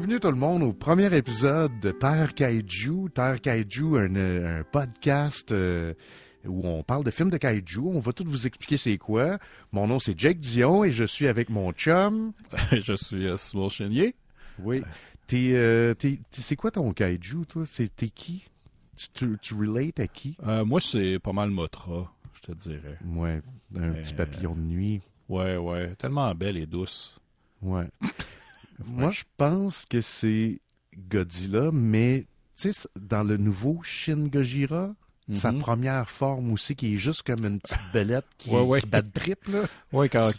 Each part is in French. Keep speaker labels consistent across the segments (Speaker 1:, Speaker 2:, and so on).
Speaker 1: Bienvenue tout le monde au premier épisode de Terre Kaiju. Terre Kaiju, un, podcast euh, où on parle de films de Kaiju. On va tout vous expliquer c'est quoi. Mon nom c'est Jake Dion et je suis avec mon chum. je suis euh, Oui. Euh, c'est quoi ton Kaiju,
Speaker 2: toi? t'es qui? Tu, tu, relates à qui? Euh, moi, c'est pas mal Motra, je te dirais. Ouais, un petit papillon de nuit. Ouais, ouais. Tellement belle et douce.
Speaker 1: Ouais. Moi, je pense que c'est Godzilla, mais dans le nouveau Shin Gojira, sa mm-hmm. première forme aussi, qui est juste comme une petite belette qui, bat de quand,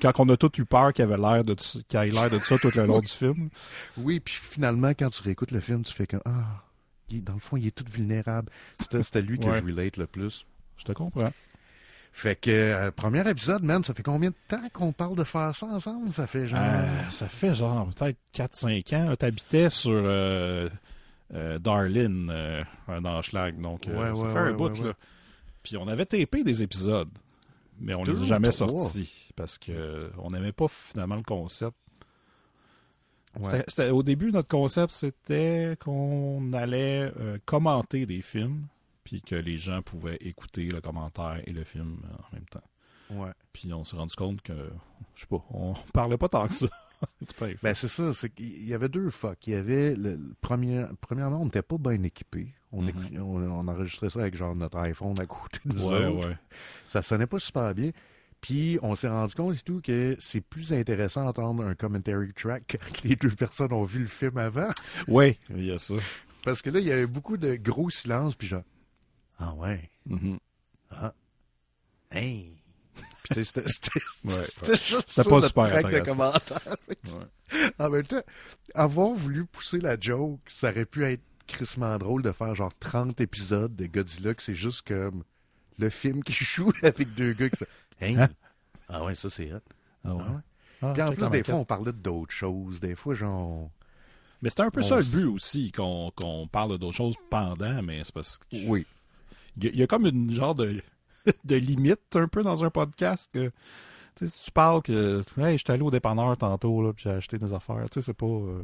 Speaker 1: quand on a tout eu peur qu'il avait l'air de, de ça tout le long du film. Oui, puis finalement, quand tu réécoutes le film, tu fais comme Ah, il, dans le fond, il est tout vulnérable. C'était lui que je relate le plus. Je te comprends. Fait que, euh, premier épisode, man, ça fait combien de temps qu'on parle de faire ça ensemble? Ça fait genre...
Speaker 2: Euh, ça fait genre peut-être 4-5 ans. T'habitais sur euh, euh Darlin dans Schlag, donc ça fait un bout, là. Puis on avait tapé des épisodes, mais on les a jamais sortis parce que on n'aimait pas finalement le concept. au début, notre concept, c'était qu'on allait commenter des films puis que les gens pouvaient écouter le commentaire et le film euh, en même temps. Ouais. Puis on s'est rendu compte que, je sais pas, on parlait pas tant que
Speaker 1: ça. ben c'est ça, c'est qu'il y avait deux fois Il y avait le, premier, premièrement, on n'était pas bien équipé. Mhm. On, enregistrait ça avec genre notre iPhone à côté de ça. ouais, Ouais. Ça sonnait pas super bien. Puis on s'est rendu compte et tout que c'est plus intéressant d'entendre un commentary track quand les deux personnes ont vu le film avant. Oui, il y a ça. Parce que là, il y avait beaucoup de gros silences, puis genre, ah ouais. Mm-hmm. Ah. Hey. Puis c'était, ça, pas super de commentaires. En même temps, avoir voulu pousser la joke, ça aurait pu être crissement drôle de faire genre 30 épisodes de Godzilla que c'est juste comme le film qui joue avec deux gars qui hey. hein? Ah ouais, ça c'est hot. Ah ouais. Ah ah, Puis en plus, des fois, on
Speaker 2: parlait d'autres choses. Des fois, genre. Mais c'était un peu ça le but aussi, qu'on, qu'on parle d'autres choses pendant, mais c'est parce que. Oui. Il y, a comme une genre de, de limite un peu dans un podcast que. tu parles que hey, j'étais allé au dépanneur tantôt, puis j'ai acheté des affaires, tu sais, c'est pas, euh,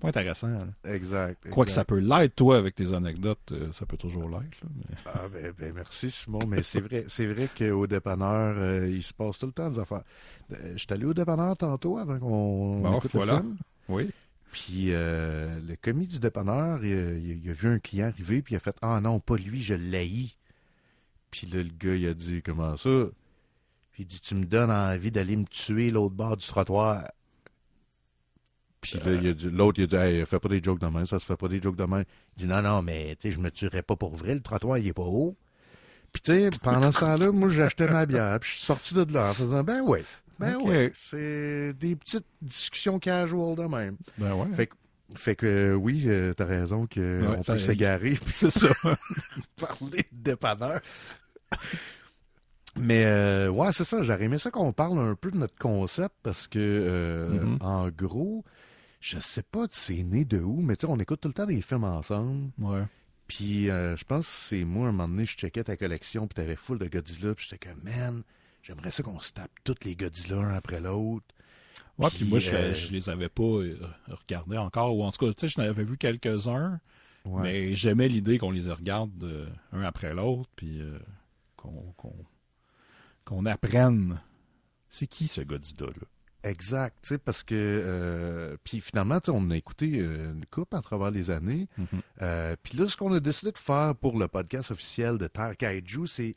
Speaker 2: pas intéressant. Exact. Quoi que ça peut l'être, toi, avec tes anecdotes, euh, ça peut toujours l'être. Ah, ben, ben, merci, Simon, mais c'est vrai, c'est
Speaker 1: vrai qu'au dépanneur, euh, il se passe tout le temps des affaires. j'étais allé au dépanneur tantôt avant qu'on. Bon, voilà. Le film. Oui. Puis euh, le commis du dépanneur, il, a vu un client arriver, puis il a fait Ah non, pas lui, je l'ai. Puis là, le gars, il a dit Comment ça Puis il dit Tu me donnes envie d'aller me tuer l'autre bord du trottoir. Puis là, l'autre, il a dit, hey, fais pas des jokes demain, ça se fait pas des jokes demain. Il dit, non, non, mais tu sais, je me tuerais pas pour vrai, le trottoir, il est pas haut. Puis tu sais, pendant ce temps-là, moi, j'achetais ma bière, puis je suis sorti de là en faisant, ben ouais, ben c'est des petites discussions casual de même. Ben ouais. Fait que, euh, oui, euh, t'as raison qu'on peut s'égarer, c'est ça, parler de dépanneur. Mais euh, ouais, c'est ça, j'aurais aimé ça qu'on parle un peu de notre concept parce que, mm-hmm. en gros, je sais pas c'est né de où, mais tu on écoute tout le temps des films ensemble. Ouais. Puis je pense que c'est moi, un moment donné, je checkais ta collection, puis t'avais full de Godzilla,
Speaker 2: puis j'étais comme, man, j'aimerais ça qu'on se tape tous les Godzilla un après l'autre. Ouais, puis, moi, je, euh, je, les avais pas euh, regardés encore, ou en tout cas, tu sais, j'en avais vu quelques-uns, mais j'aimais l'idée qu'on les regarde euh, un après l'autre, puis qu'on... qu'on apprenne. C'est qui ce Godzilla-là? Exact, tu sais,
Speaker 1: parce que puis finalement, tu on a écouté une coupe à travers les années. Mm-hmm. puis là, ce qu'on a décidé de faire pour le podcast officiel de Terre Kaiju, c'est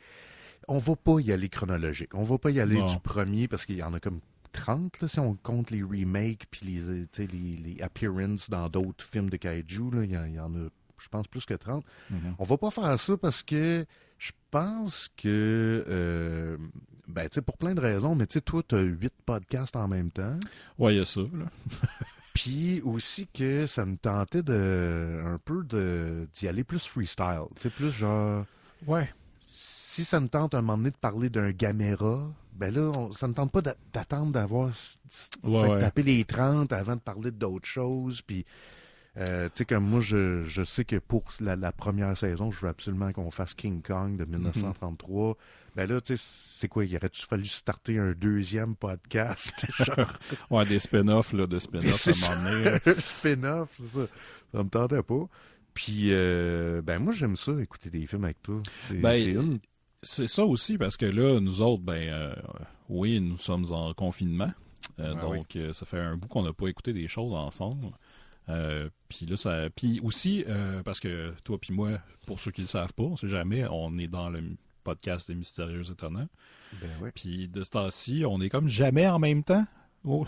Speaker 1: on va pas y aller chronologique. On va pas y aller du premier parce qu'il y en a comme 30, là, si on compte les remakes puis les, euh, les appearances dans d'autres films de kaiju. Il y, en a, je pense, plus que 30. Mm-hmm. On va pas faire ça parce que je pense que, euh, ben, pour plein de raisons, mais tu sais, toi, tu as 8 podcasts en même temps. Ouais, il y a ça. Puis aussi que ça me tentait de un peu d'y aller plus freestyle, tu plus genre. Ouais si ça me tente un moment donné de parler d'un caméra, ben là, ça ne me tente pas d'attendre d'avoir tapé les 30 avant de parler d'autres choses. Puis, euh, tu sais, comme moi, je, sais que pour la, première saison, je veux absolument qu'on fasse King Kong de 1933. Mm-hmm. Ben là, tu sais, c'est quoi? Il aurait fallu starter un deuxième podcast? ouais, des spin-offs, là, de spin-offs à un moment donné. Hein. spin offs c'est ça. Ça me tentait pas.
Speaker 2: Puis, euh, ben moi, j'aime ça, écouter des films avec toi. C'est ben, une c'est ça aussi, parce que là, nous autres, ben euh, oui, nous sommes en confinement. Euh, donc, euh, ça fait un bout qu'on n'a pas écouté des choses ensemble. puis là, ça. Puis aussi, parce que toi puis moi, pour ceux qui ne le savent pas, on sait jamais, on est dans le podcast des Mystérieux Étonnants. Ben puis de ce temps-ci, on est comme jamais en même temps au,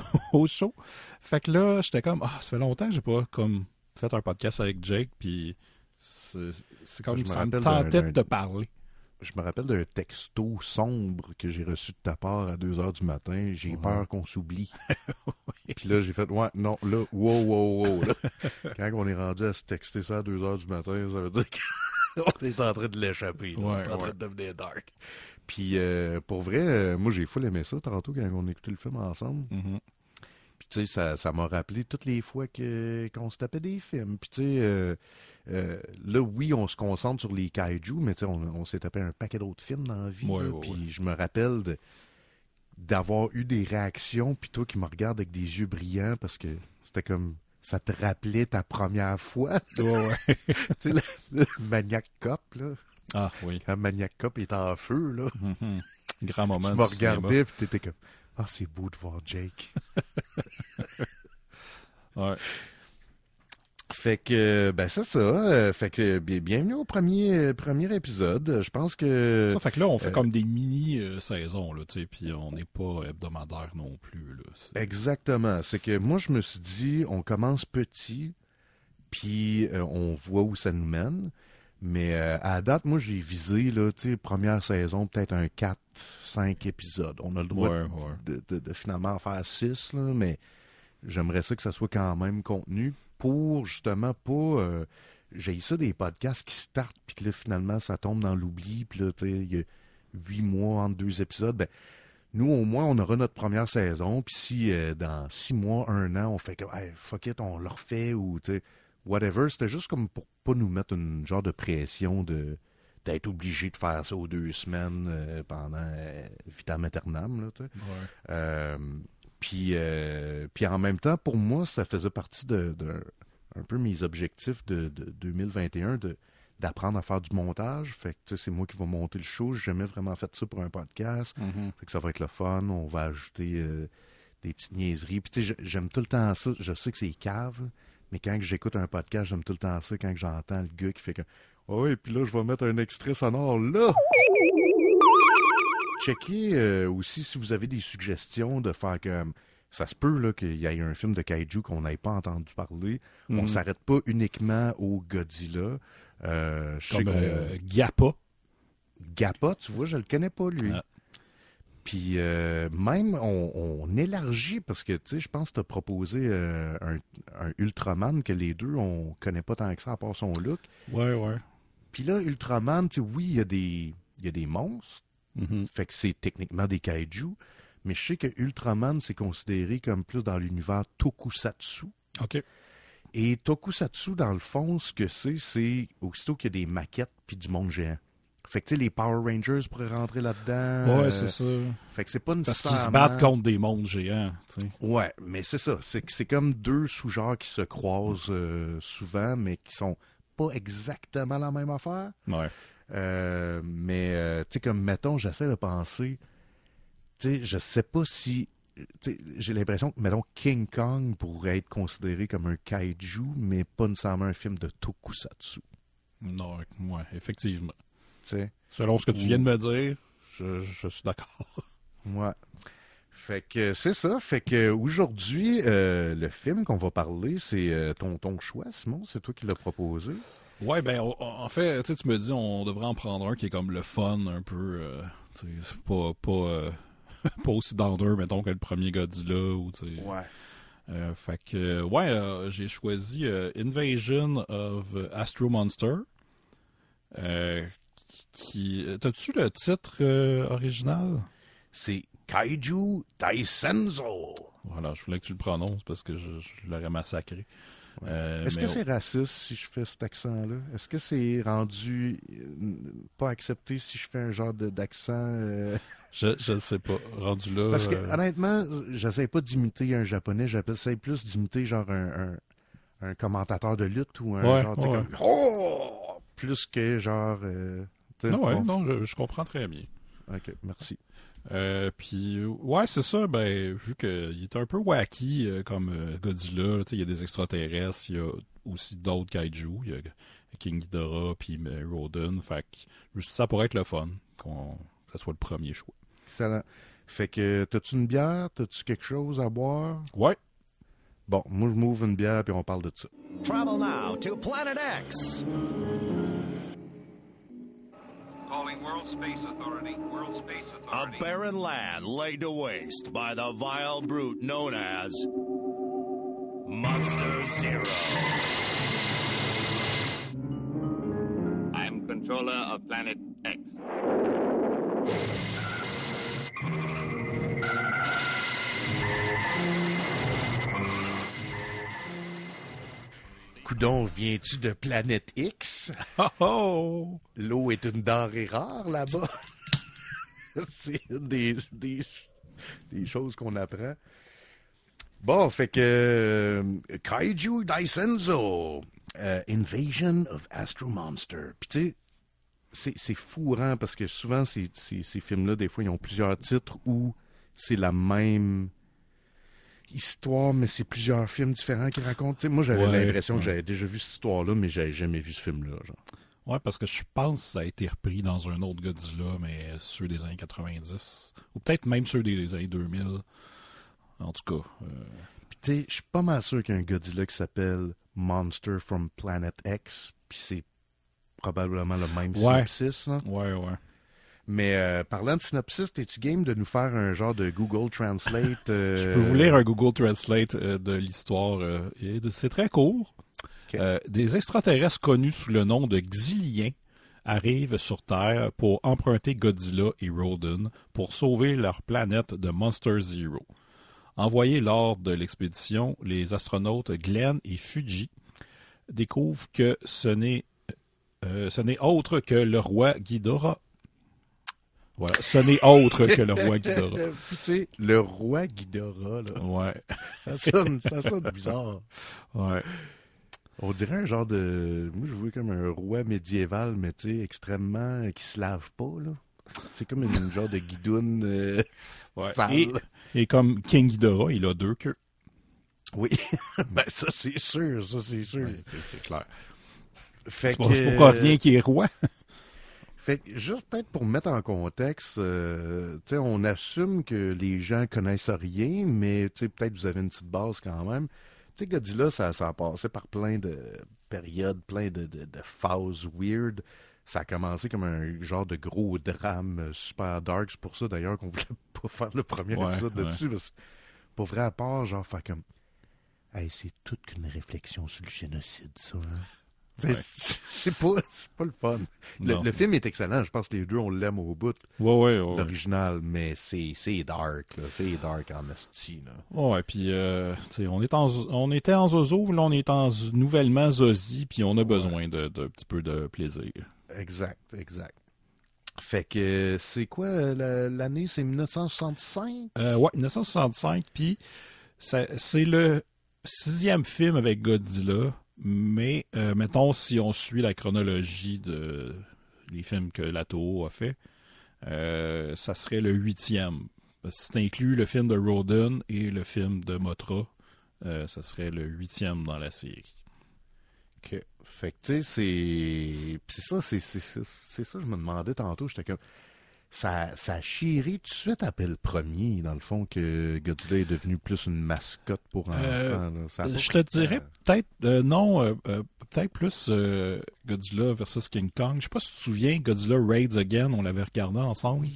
Speaker 2: show. Fait que là, j'étais comme, ah, ça fait longtemps que j'ai pas comme fait un podcast avec Jake, puis c'est comme je me ça me de parler je me rappelle d'un texto
Speaker 1: sombre que j'ai reçu de ta part à 2 h du matin. J'ai peur qu'on s'oublie. Puis là, j'ai fait, ouais, non, là, wow, wow, wow. Quand on est rendu à se texter ça à 2 heures du matin, ça veut dire qu'on est en train de l'échapper. on est en train de devenir dark. Puis euh, pour vrai, euh, moi, j'ai fou aimé ça tantôt quand on écoutait le film ensemble. Mm-hmm. Puis tu sais, ça m'a rappelé toutes les fois qu'on se tapait des films. Puis tu sais. Euh, euh, là, oui, on se concentre sur les kaiju, mais on, s'est tapé un paquet d'autres films dans la vie. puis je me rappelle d'avoir eu des réactions, puis toi qui me regardes avec des yeux brillants, parce que c'était comme ça te rappelait ta première fois. Ouais, Maniac Cop, là. Ah oui. Quand Maniac Cop est en feu, là. Mm-hmm. Grand moment. Tu m'as regardé, puis t'étais comme Ah, c'est beau de voir Jake. Fait que ben c'est ça. Euh, fait que bienvenue au premier euh, premier épisode. Je pense que fait que là on fait euh, comme
Speaker 2: des mini saisons là, tu sais, puis on n'est pas hebdomadaire non plus Exactement.
Speaker 1: C'est que moi je me suis dit on commence petit, puis on voit où ça nous mène. Mais à la date, moi j'ai visé là, tu sais, première saison peut-être un 4 5 épisodes. On a le droit De, finalement en faire 6 mais j'aimerais ça que ça soit quand même contenu pour justement pas euh, j'ai ça des podcasts qui startent puis que là, finalement ça tombe dans l'oubli puis là il y a huit mois entre deux épisodes ben nous au moins on aura notre première saison puis si euh, dans six mois un an on fait que hey, fuck it on le refait ou tu whatever c'était juste comme pour pas nous mettre une genre de pression de d'être obligé de faire ça aux deux semaines euh, pendant vitam tu là Euh... Puis, euh, puis en même temps, pour moi, ça faisait partie de, un peu mes objectifs de, 2021 de d'apprendre à faire du montage. Fait que c'est moi qui vais monter le show. J'ai jamais vraiment fait ça pour un podcast. Mm-hmm. Fait que ça va être le fun. On va ajouter euh, des petites niaiseries. Puis tu sais, j'aime tout le temps ça. Je sais que c'est cave, mais quand j'écoute un podcast, j'aime tout le temps ça. Quand j'entends le gars qui fait que, oh, ah et puis là, je vais mettre un extrait sonore là checker euh, aussi si vous avez des suggestions de faire comme. Ça se peut là, qu'il y ait un film de kaiju qu'on n'ait pas entendu parler. On mhm. s'arrête pas uniquement au Godzilla. Euh, je comme, sais euh, Gappa. Gappa, tu vois, je ne le connais pas, lui. Puis même, on, élargit, parce que, tu sais, je pense que tu proposé un, Ultraman que les deux, on connaît pas tant que ça, à part son look. Ouais, ouais. Puis là, Ultraman, tu oui, il y, y a des monstres, Mm-hmm. Fait que c'est techniquement des kaiju. Mais je sais que Ultraman, c'est considéré comme plus dans l'univers tokusatsu. OK. Et tokusatsu, dans le fond, ce que c'est, c'est aussitôt qu'il y a des maquettes puis du monde géant. Fait que, tu sais, les Power Rangers pourraient rentrer là-dedans. Ouais, euh, c'est ça. Fait que c'est pas une Parce qu'ils se battent contre des mondes géants, Ouais, mais c'est ça. C'est comme deux sous-genres qui se croisent euh, souvent, mais qui sont pas exactement la même affaire. Ouais. Euh, mais, euh, tu sais, comme, mettons, j'essaie de penser, tu sais, je sais pas si... J'ai l'impression que, mettons, King Kong pourrait être considéré comme un kaiju, mais pas nécessairement un film de tokusatsu.
Speaker 2: Non, ouais, effectivement. sais Selon ce que tu viens de me dire, je,
Speaker 1: suis d'accord. Ouais. Fait que c'est ça. Fait que aujourd'hui, euh, le film qu'on va parler, c'est ton, ton choix, Simon. C'est toi qui l'as proposé.
Speaker 2: Ouais, ben en fait, tu me dis, on devrait en prendre un qui est comme le fun, un peu, euh, pas pas, euh, aussi dangereux mettons que le premier Godzilla ou tu Ouais. Euh, fait que ouais, j'ai choisi Invasion of Astro Monster. qui, t'as-tu le titre original? C'est Kaiju Daisenzo. Voilà, je voulais que tu le prononces parce que je l'aurais massacré. Euh, Est-ce que c'est
Speaker 1: raciste si je fais cet accent-là? Est-ce que c'est rendu euh, pas accepté si je fais un genre d'accent? Euh?
Speaker 2: Je ne sais pas. Rendu là. Parce que, je honnêtement,
Speaker 1: j'essaie pas d'imiter un japonais, j'essaie plus d'imiter genre un, commentateur de lutte ou un genre, oh!
Speaker 2: plus que genre. Ah non, je comprends très bien. OK, merci. Euh, puis ouais, c'est ça, ben, vu qu'il est un peu wacky euh, comme euh, Godzilla, il y a des extraterrestres, il y a aussi d'autres kaiju, il y a King Ghidorah puis Rodan, fait ça pourrait être le fun qu'on que ça soit le premier choix. Excellent. Fait que t'as-tu une bière, t'as-tu quelque chose à boire Ouais.
Speaker 1: Bon, moi je m'ouvre une bière puis on parle de ça.
Speaker 2: Travel now to Planet X. calling World Space Authority. World Space
Speaker 1: Authority. A barren land laid to waste by the vile brute known as
Speaker 2: Monster Zero. I'm controller of planet X.
Speaker 1: coudon, viens-tu de planète X? Oh, oh. L'eau est une denrée rare là-bas. c'est des, choses qu'on apprend. Bon, fait que euh, Kaiju Daisenzo, euh, Invasion of Astro Monster. Puis tu sais, c'est fourrant hein, parce que souvent ces, ces films-là, des fois, ils ont plusieurs titres où c'est la même histoire, mais c'est plusieurs films différents qui racontent. moi, j'avais l'impression que j'avais
Speaker 2: déjà vu cette histoire-là, mais j'avais jamais vu ce film-là. Ouais, parce que je pense que ça a été repris dans un autre Godzilla, mais ceux des années 90, ou peut-être même ceux des années 2000. En tout cas. Euh,
Speaker 1: puis je suis pas mal sûr qu'il y a un Godzilla qui s'appelle Monster from Planet X, puis c'est probablement le même ouais.
Speaker 2: synopsis. Ouais, ouais.
Speaker 1: Mais euh, parlant de
Speaker 2: synopsis, es-tu game de nous faire un genre de Google Translate? Je peux euh, vous lire un Google Translate euh, de l'histoire. C'est très court. des extraterrestres connus sous le nom de Xiliens arrivent sur Terre pour emprunter Godzilla et Rodan pour sauver leur planète de Monster Zero. Envoyés lors de l'expédition, les astronautes Glenn et Fuji découvrent que ce n'est ce n'est autre que le roi Ghidorah voilà. Ce n'est autre que le roi Ghidorah. le roi Ghidorah, là. Ouais. Ça sonne, ça sonne bizarre.
Speaker 1: Ouais. On dirait un genre de. Moi, je voulais comme un roi médiéval, mais tu sais, extrêmement. Euh, qui se lave pas, là. C'est comme un genre de
Speaker 2: guidoune euh, sale. Et, et, comme King Ghidorah, il a deux queues. Oui.
Speaker 1: ben, ça, c'est sûr. Ça, c'est sûr. c'est clair. Fait C'est pourquoi rien qui est roi. Fait juste peut-être pour mettre en contexte, euh, on assume que les gens connaissent rien, mais peut-être vous avez une petite base quand même. Tu sais, Godzilla, ça, ça a passé par plein de périodes, plein de, de, phases weird ça a commencé comme un genre de gros drame euh, super dark. C'est pour ça d'ailleurs qu'on voulait pas faire le premier épisode là dessus. Parce pour vrai, à part, genre, faire comme. c'est toute qu'une réflexion sur le génocide, ça. Hein? C'est pas, le fun. Le, film est excellent. Je pense que les deux, on l'aime au bout. Ouais, L'original,
Speaker 2: mais c'est dark. C'est dark en esti. Oui, Ouais, puis euh, on, est on était en zozo, là on est en nouvellement zozi, puis on a besoin d'un petit peu de plaisir. Exact, exact. Fait que c'est quoi l'année? C'est 1965? Oui, euh, ouais, 1965, puis c'est le sixième film avec Godzilla. Mais, euh, mettons, si on suit la chronologie de les films que Lato a fait, euh, ça serait le huitième. Si tu inclus le film de Roden et le film de Motra, euh, ça serait le huitième dans la série. OK. Fait que, tu sais,
Speaker 1: c'est... c'est ça, c'est, ça, je me demandais tantôt. J'étais comme ça, ça a chiré tout de suite après le premier, dans le fond, que Godzilla est devenu plus une mascotte pour un euh, enfant. je te dirais
Speaker 2: peut-être, euh, non, euh, peut-être plus Godzilla versus King Kong. Je sais pas si tu te souviens, Godzilla Raids Again, on l'avait regardé ensemble.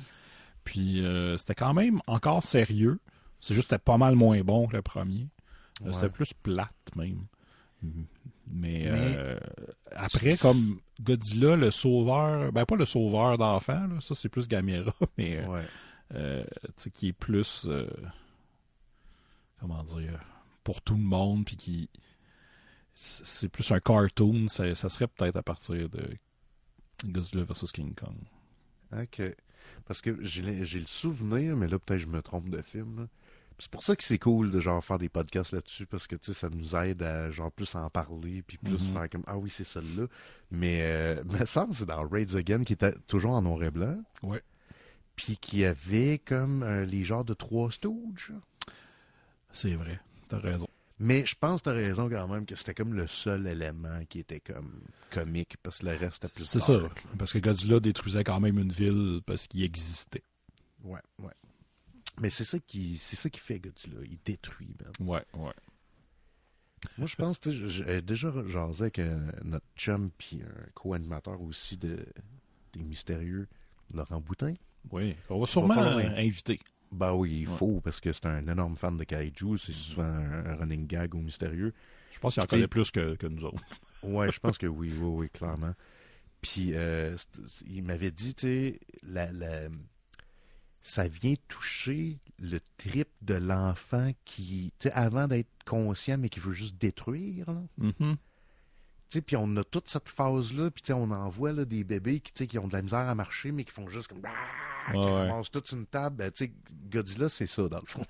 Speaker 2: Puis c'était quand même encore sérieux. C'est juste que c'était pas mal moins bon que le premier. C'était plus plate, même. Mm. Mais, euh, après, comme Godzilla, le sauveur, ben pas le sauveur d'enfants, ça c'est plus Gamera, mais euh, euh, tu qui est plus, comment dire, pour tout le monde, puis qui c'est plus un cartoon, ça, serait peut-être à partir de Godzilla versus King Kong.
Speaker 1: Ok. Parce que j'ai le souvenir, mais là peut-être je me trompe de film, c'est pour ça que c'est cool de genre faire des podcasts là-dessus parce que ça nous aide à genre plus en parler puis plus mm-hmm. faire comme ah oui c'est celle-là mais euh, me semble c'est dans Raids Again qui était toujours en noir et blanc ouais puis qui avait comme euh, les genres de trois stooges c'est vrai t'as raison mais je pense que t'as raison quand même que c'était comme le seul élément qui était comme comique
Speaker 2: parce que le reste était plus c'est ça parce que Godzilla détruisait quand même une ville parce qu'il existait ouais ouais mais c'est ça qui c'est ça qui fait Godzilla. Il détruit, ben Ouais, ouais.
Speaker 1: Moi, je pense, déjà jasé avec euh, notre chum, puis un co-animateur aussi de, des Mystérieux, Laurent Boutin. Oui, on va sûrement l'inviter. Ben oui, il faut, parce que c'est un énorme fan de Kaiju. C'est souvent un, running gag ou Mystérieux. Je pense qu'il en connaît plus que, nous autres. ouais, je pense que oui, oui, oui, clairement. Puis, euh, il m'avait dit, tu sais, la ça vient toucher le trip de l'enfant qui, avant d'être conscient, mais qui veut juste détruire. Mm-hmm. Puis on a toute cette phase-là, puis on envoie des bébés qui, qui ont de la misère à marcher, mais qui font juste comme...
Speaker 2: Ah, qui toute une
Speaker 1: table. Ben, Godzilla, c'est ça, dans le fond.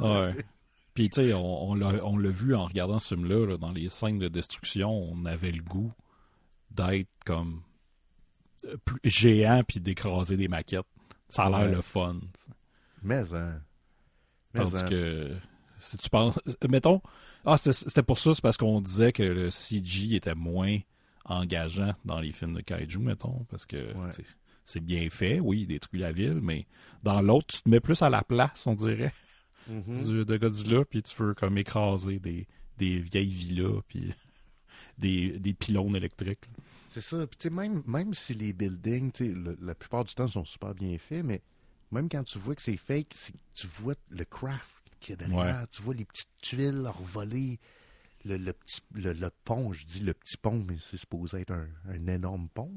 Speaker 2: Puis, tu sais, on, l'a vu en regardant ce film-là, dans les scènes de destruction, on avait le goût d'être comme euh, plus géant puis d'écraser des maquettes ça a l'air le fun. Mais, hein. Mais Tandis hein. que, si tu penses. Mettons, ah, c'était pour ça, c'est parce qu'on disait que le CG était moins engageant dans les films de kaiju, mettons, parce que c'est bien fait, oui, il détruit la ville, mais dans l'autre, tu te mets plus à la place, on dirait, mm-hmm. de Godzilla, puis tu veux comme écraser des, vieilles villas, puis des, des pylônes électriques.
Speaker 1: C'est ça. Puis, même, même si les buildings, la plupart du temps, sont super bien faits, mais même quand tu vois que c'est fake, tu vois le craft qu'il y a derrière. Tu vois les petites tuiles envolées. Le, le, petit, le, pont, je dis le petit pont, mais c'est supposé être un, énorme pont.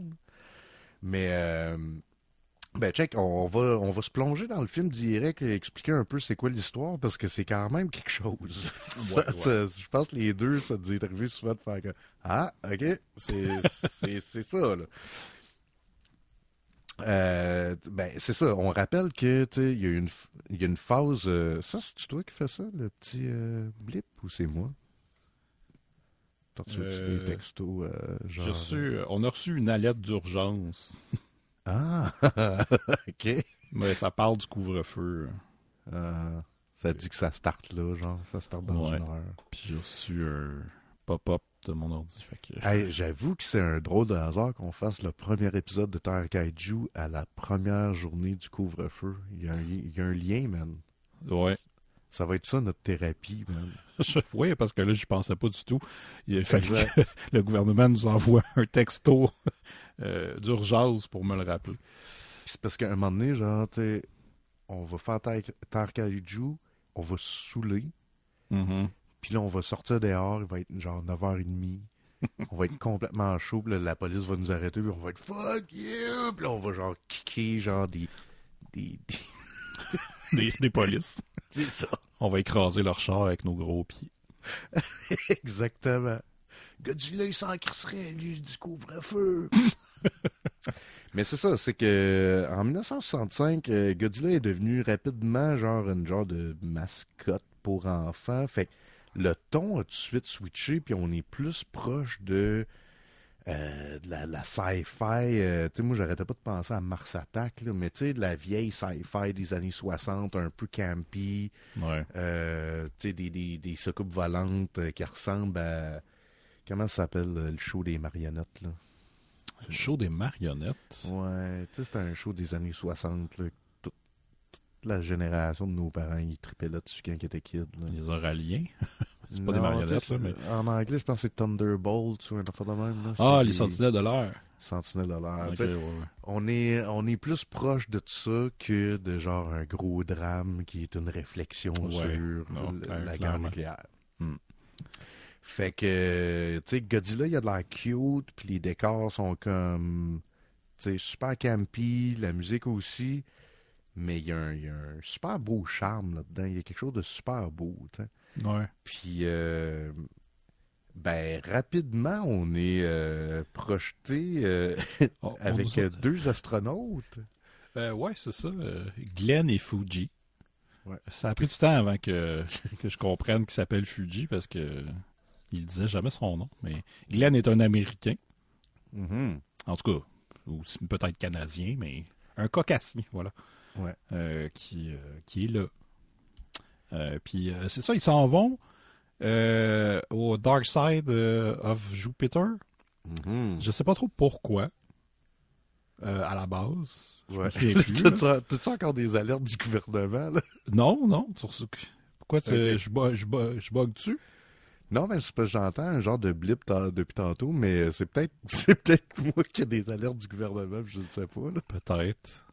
Speaker 1: Mais euh, ben, check, on va, on va se plonger dans le film direct et expliquer un peu c'est quoi l'histoire, parce que c'est quand même quelque chose. je pense que les deux, ça nous souvent de faire que, ah, ok, c'est ça, là. Euh, ben, c'est ça. On rappelle que il y, a une, y a une phase. Euh, ça, c'est toi qui fais ça, le petit euh, blip, ou c'est moi? T'as reçu des textos genre... reçu,
Speaker 2: on a reçu une alerte d'urgence. Ah, OK. Mais ça parle du couvre-feu. Hein. Euh, ça dit que ça starte là, genre, ça starte dans une heure. Puis j'ai reçu un pop-up de mon ordi.
Speaker 1: J'avoue que c'est un drôle de hasard qu'on fasse le premier épisode de Terre Kaiju à la première journée du couvre-feu. Il, il y a un lien, man. Ouais. Ça va être ça notre thérapie.
Speaker 2: oui, parce que là, je pensais pas du tout. Il le gouvernement nous envoie un texto euh, d'urgence pour me le rappeler. C'est parce qu'à un moment donné, genre,
Speaker 1: on va faire Terre on va saouler, mm-hmm. puis là, on va sortir dehors, il va être genre 9h30, on va être complètement chaud, la police va nous arrêter, puis on va être fuck you, puis là, on va genre kicker genre des... des,
Speaker 2: des polices. On va écraser leur char avec nos gros pieds. Exactement.
Speaker 1: Godzilla, il s'en lui, du couvre-feu. Mais c'est ça, c'est que en 1965, euh, Godzilla est devenu rapidement genre une genre de mascotte pour enfants. Fait le ton a tout de suite switché, puis on est plus proche de euh, de la, sci-fi. Euh, tu sais, moi, j'arrêtais pas de penser à Mars Attack, mais tu sais, de la vieille sci-fi des années 60, un peu campy. Euh, des, des, soucoupes volantes qui ressemblent à. Comment ça s'appelle le show des marionnettes, Le show des marionnettes? Ouais, tu sais, c'était un show des années 60, toute, la génération de nos parents, ils tripaient là-dessus quand ils étaient kids. Les Oraliens? C'est pas des mais... En anglais, je pense que c'est Thunderbolt ou un affaire de même. Ah, les sentinelles de l'air. Sentinelles de l'air. on, est, on est plus proche de tout ça que de genre un gros drame qui est une réflexion sur la guerre nucléaire. Hmm. Fait que, tu sais, Godzilla, il a de l'air cute, puis les décors sont comme, tu sais, super campy, la musique aussi, mais il y, y, a un super beau charme là-dedans, il y a quelque chose de super beau, tu sais. Puis, euh, ben, rapidement, on est euh, projeté
Speaker 2: euh, avec deux astronautes. Ben, ouais, c'est ça. Glenn et Fuji. Ça a pris du temps avant que, je comprenne qu'il s'appelle Fuji parce que il disait jamais son nom. Mais Glenn est un Américain. Mm-hmm. En tout cas, ou peut-être Canadien, mais un caucasien, voilà. qui, qui est là. Euh, puis euh, c'est ça, ils s'en vont euh, au Dark Side of Jupiter. Je mm-hmm. ne Je sais pas trop pourquoi. à la base. ouais. T'as-tu encore des alertes du gouvernement? Non, non. Pourquoi tu, je, bug, je, je
Speaker 1: dessus? Non, mais peux j'entends un genre de blip depuis tantôt, mais c'est peut-être c'est peut moi qui ai des alertes du gouvernement, je ne sais pas. Peut-être.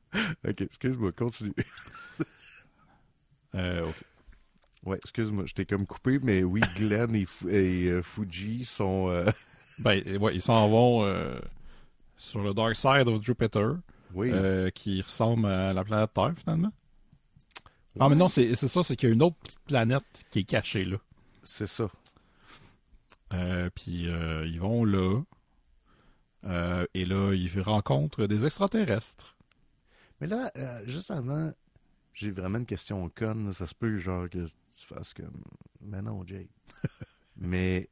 Speaker 1: ok, excuse-moi, continue. euh, oui, excuse-moi, je t'ai comme coupé, mais
Speaker 2: oui, Glenn et, euh, Fuji sont. Euh, ben, ouais, ils s'en vont euh, sur le Dark Side of Jupiter, oui. qui ressemble à la planète Terre, finalement. Ah, mais non, c'est ça, c'est qu'il y a une autre petite planète qui est cachée, là. C'est ça. Puis ils vont là. et là, ils rencontrent des extraterrestres.
Speaker 1: Mais là, juste avant, j'ai vraiment une question conne. Ça se peut, genre, que tu fasses comme, mais non, Jake. mais,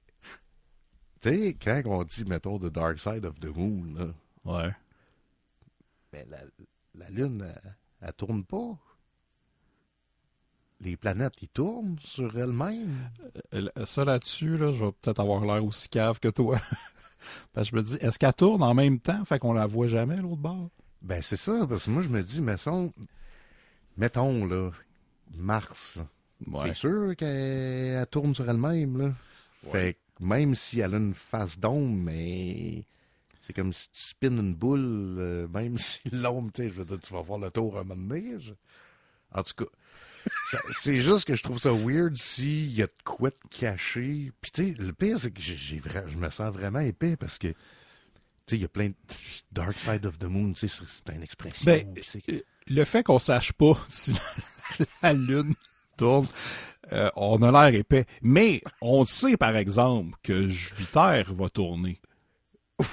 Speaker 1: tu sais, quand on dit, mettons, The Dark Side of the Moon, là, ouais. Ben, la, la Lune, elle, tourne
Speaker 2: pas les planètes, ils tournent sur elles-mêmes. Euh, euh, ça là-dessus, là, je vais peut-être avoir l'air aussi cave que toi. parce que je me dis, est-ce qu'elle tourne en même temps, fait qu'on la voit jamais l'autre bord? Ben c'est ça, parce que moi je me dis, mettons,
Speaker 1: mettons là, Mars, c'est sûr qu'elle tourne sur elle-même. Fait que même si elle a une face d'ombre, mais c'est comme si tu spins une boule, euh, même si l'ombre, tu sais, tu vas voir le tour à un moment donné. En tout cas, c'est juste que je trouve ça weird s'il y a de quoi te cacher. Puis tu sais, le pire, c'est que j'ai, je me sens vraiment épais parce que, tu sais, il y a plein de... Dark Side of the Moon, tu sais, c'est, une expression. Ben, euh,
Speaker 2: le fait qu'on sache pas si la lune euh, on a l'air épais. Mais on sait, par exemple, que Jupiter va tourner.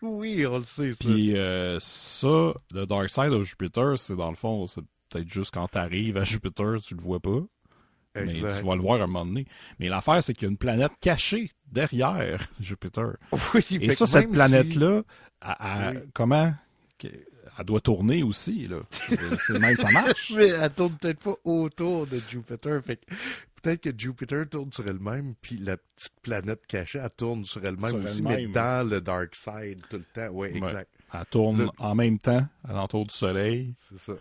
Speaker 2: Oui, on le sait, ça. Puis euh, ça, le Dark Side de Jupiter, c'est dans le fond, c'est peut-être juste quand tu arrives à Jupiter, tu le vois pas. Mais tu vas le voir à un moment donné. Mais l'affaire, c'est qu'il y a une planète cachée derrière Jupiter. Et ça, cette planète-là, comment elle doit tourner aussi, là. C'est même, ça marche.
Speaker 1: Mais elle tourne peut-être pas autour de Jupiter. peut-être que Jupiter tourne sur elle-même, puis la petite planète cachée, elle tourne sur elle-même aussi, elle mais dans le dark
Speaker 2: side tout le temps. Oui, ouais. exact. Elle tourne en même temps, à l'entour du soleil. C'est ça.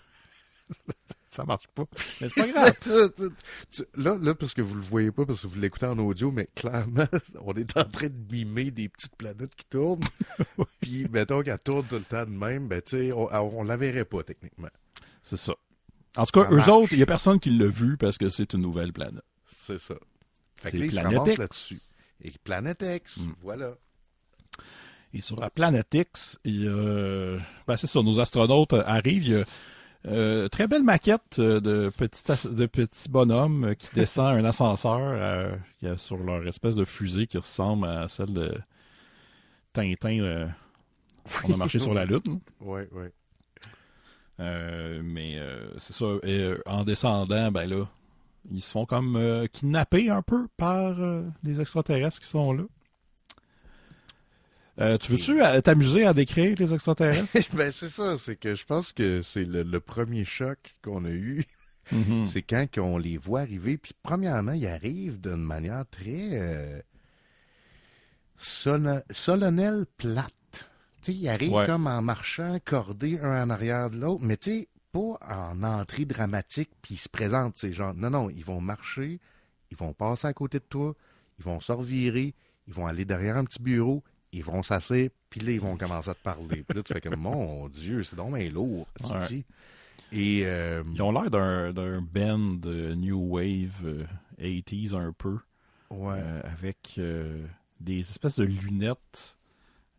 Speaker 2: ça marche pas. Mais
Speaker 1: c'est pas grave. là, parce que vous le voyez pas, parce que vous l'écoutez en audio, mais clairement, on est en train de mimer des petites planètes qui tournent. Puis, mettons qu'elles tournent tout le temps de même, ben, tu sais, on, ah, ne la verrait pas, techniquement.
Speaker 2: C'est ça. En tout cas, eux autres, il y a personne qui l'a vu parce que c'est une nouvelle planète. C'est ça. Fait que là, là-dessus. Et Planète X, hmm. voilà. Et sur la planète X, il, ben, c'est ça, nos astronautes arrivent. Il, euh, très belle maquette euh, de petit, de petits bonhomme euh, qui descend un ascenseur sur leur espèce de fusée qui ressemble à celle de Tintin. on a marché sur la lutte. Oui, oui. mais c'est ça. Et, en descendant, ben là, ils se font comme kidnapper un peu par les extraterrestres qui sont là. Euh, tu veux-tu euh, t'amuser à décrire les extraterrestres?
Speaker 1: ben, c'est ça, c'est que je pense que c'est le, premier choc qu'on a eu. Mm-hmm. C'est quand on les voit arriver, puis premièrement, ils arrivent d'une manière très euh, solennelle, plate. ils arrivent comme en marchant, cordés un en arrière de l'autre, mais pas en entrée dramatique, puis ils se présentent, ces gens. Non, non, ils vont marcher, ils vont passer à côté de toi, ils vont sortir, revirer, ils vont aller derrière un petit bureau, ils vont s'asseoir, puis là, ils vont commencer à te parler. Puis là, tu fais comme, mon
Speaker 2: Dieu, c'est donc lourd. Et, euh, Ils ont l'air d'un band de euh, New Wave 80s euh, un peu. Ouais. avec des espèces de lunettes.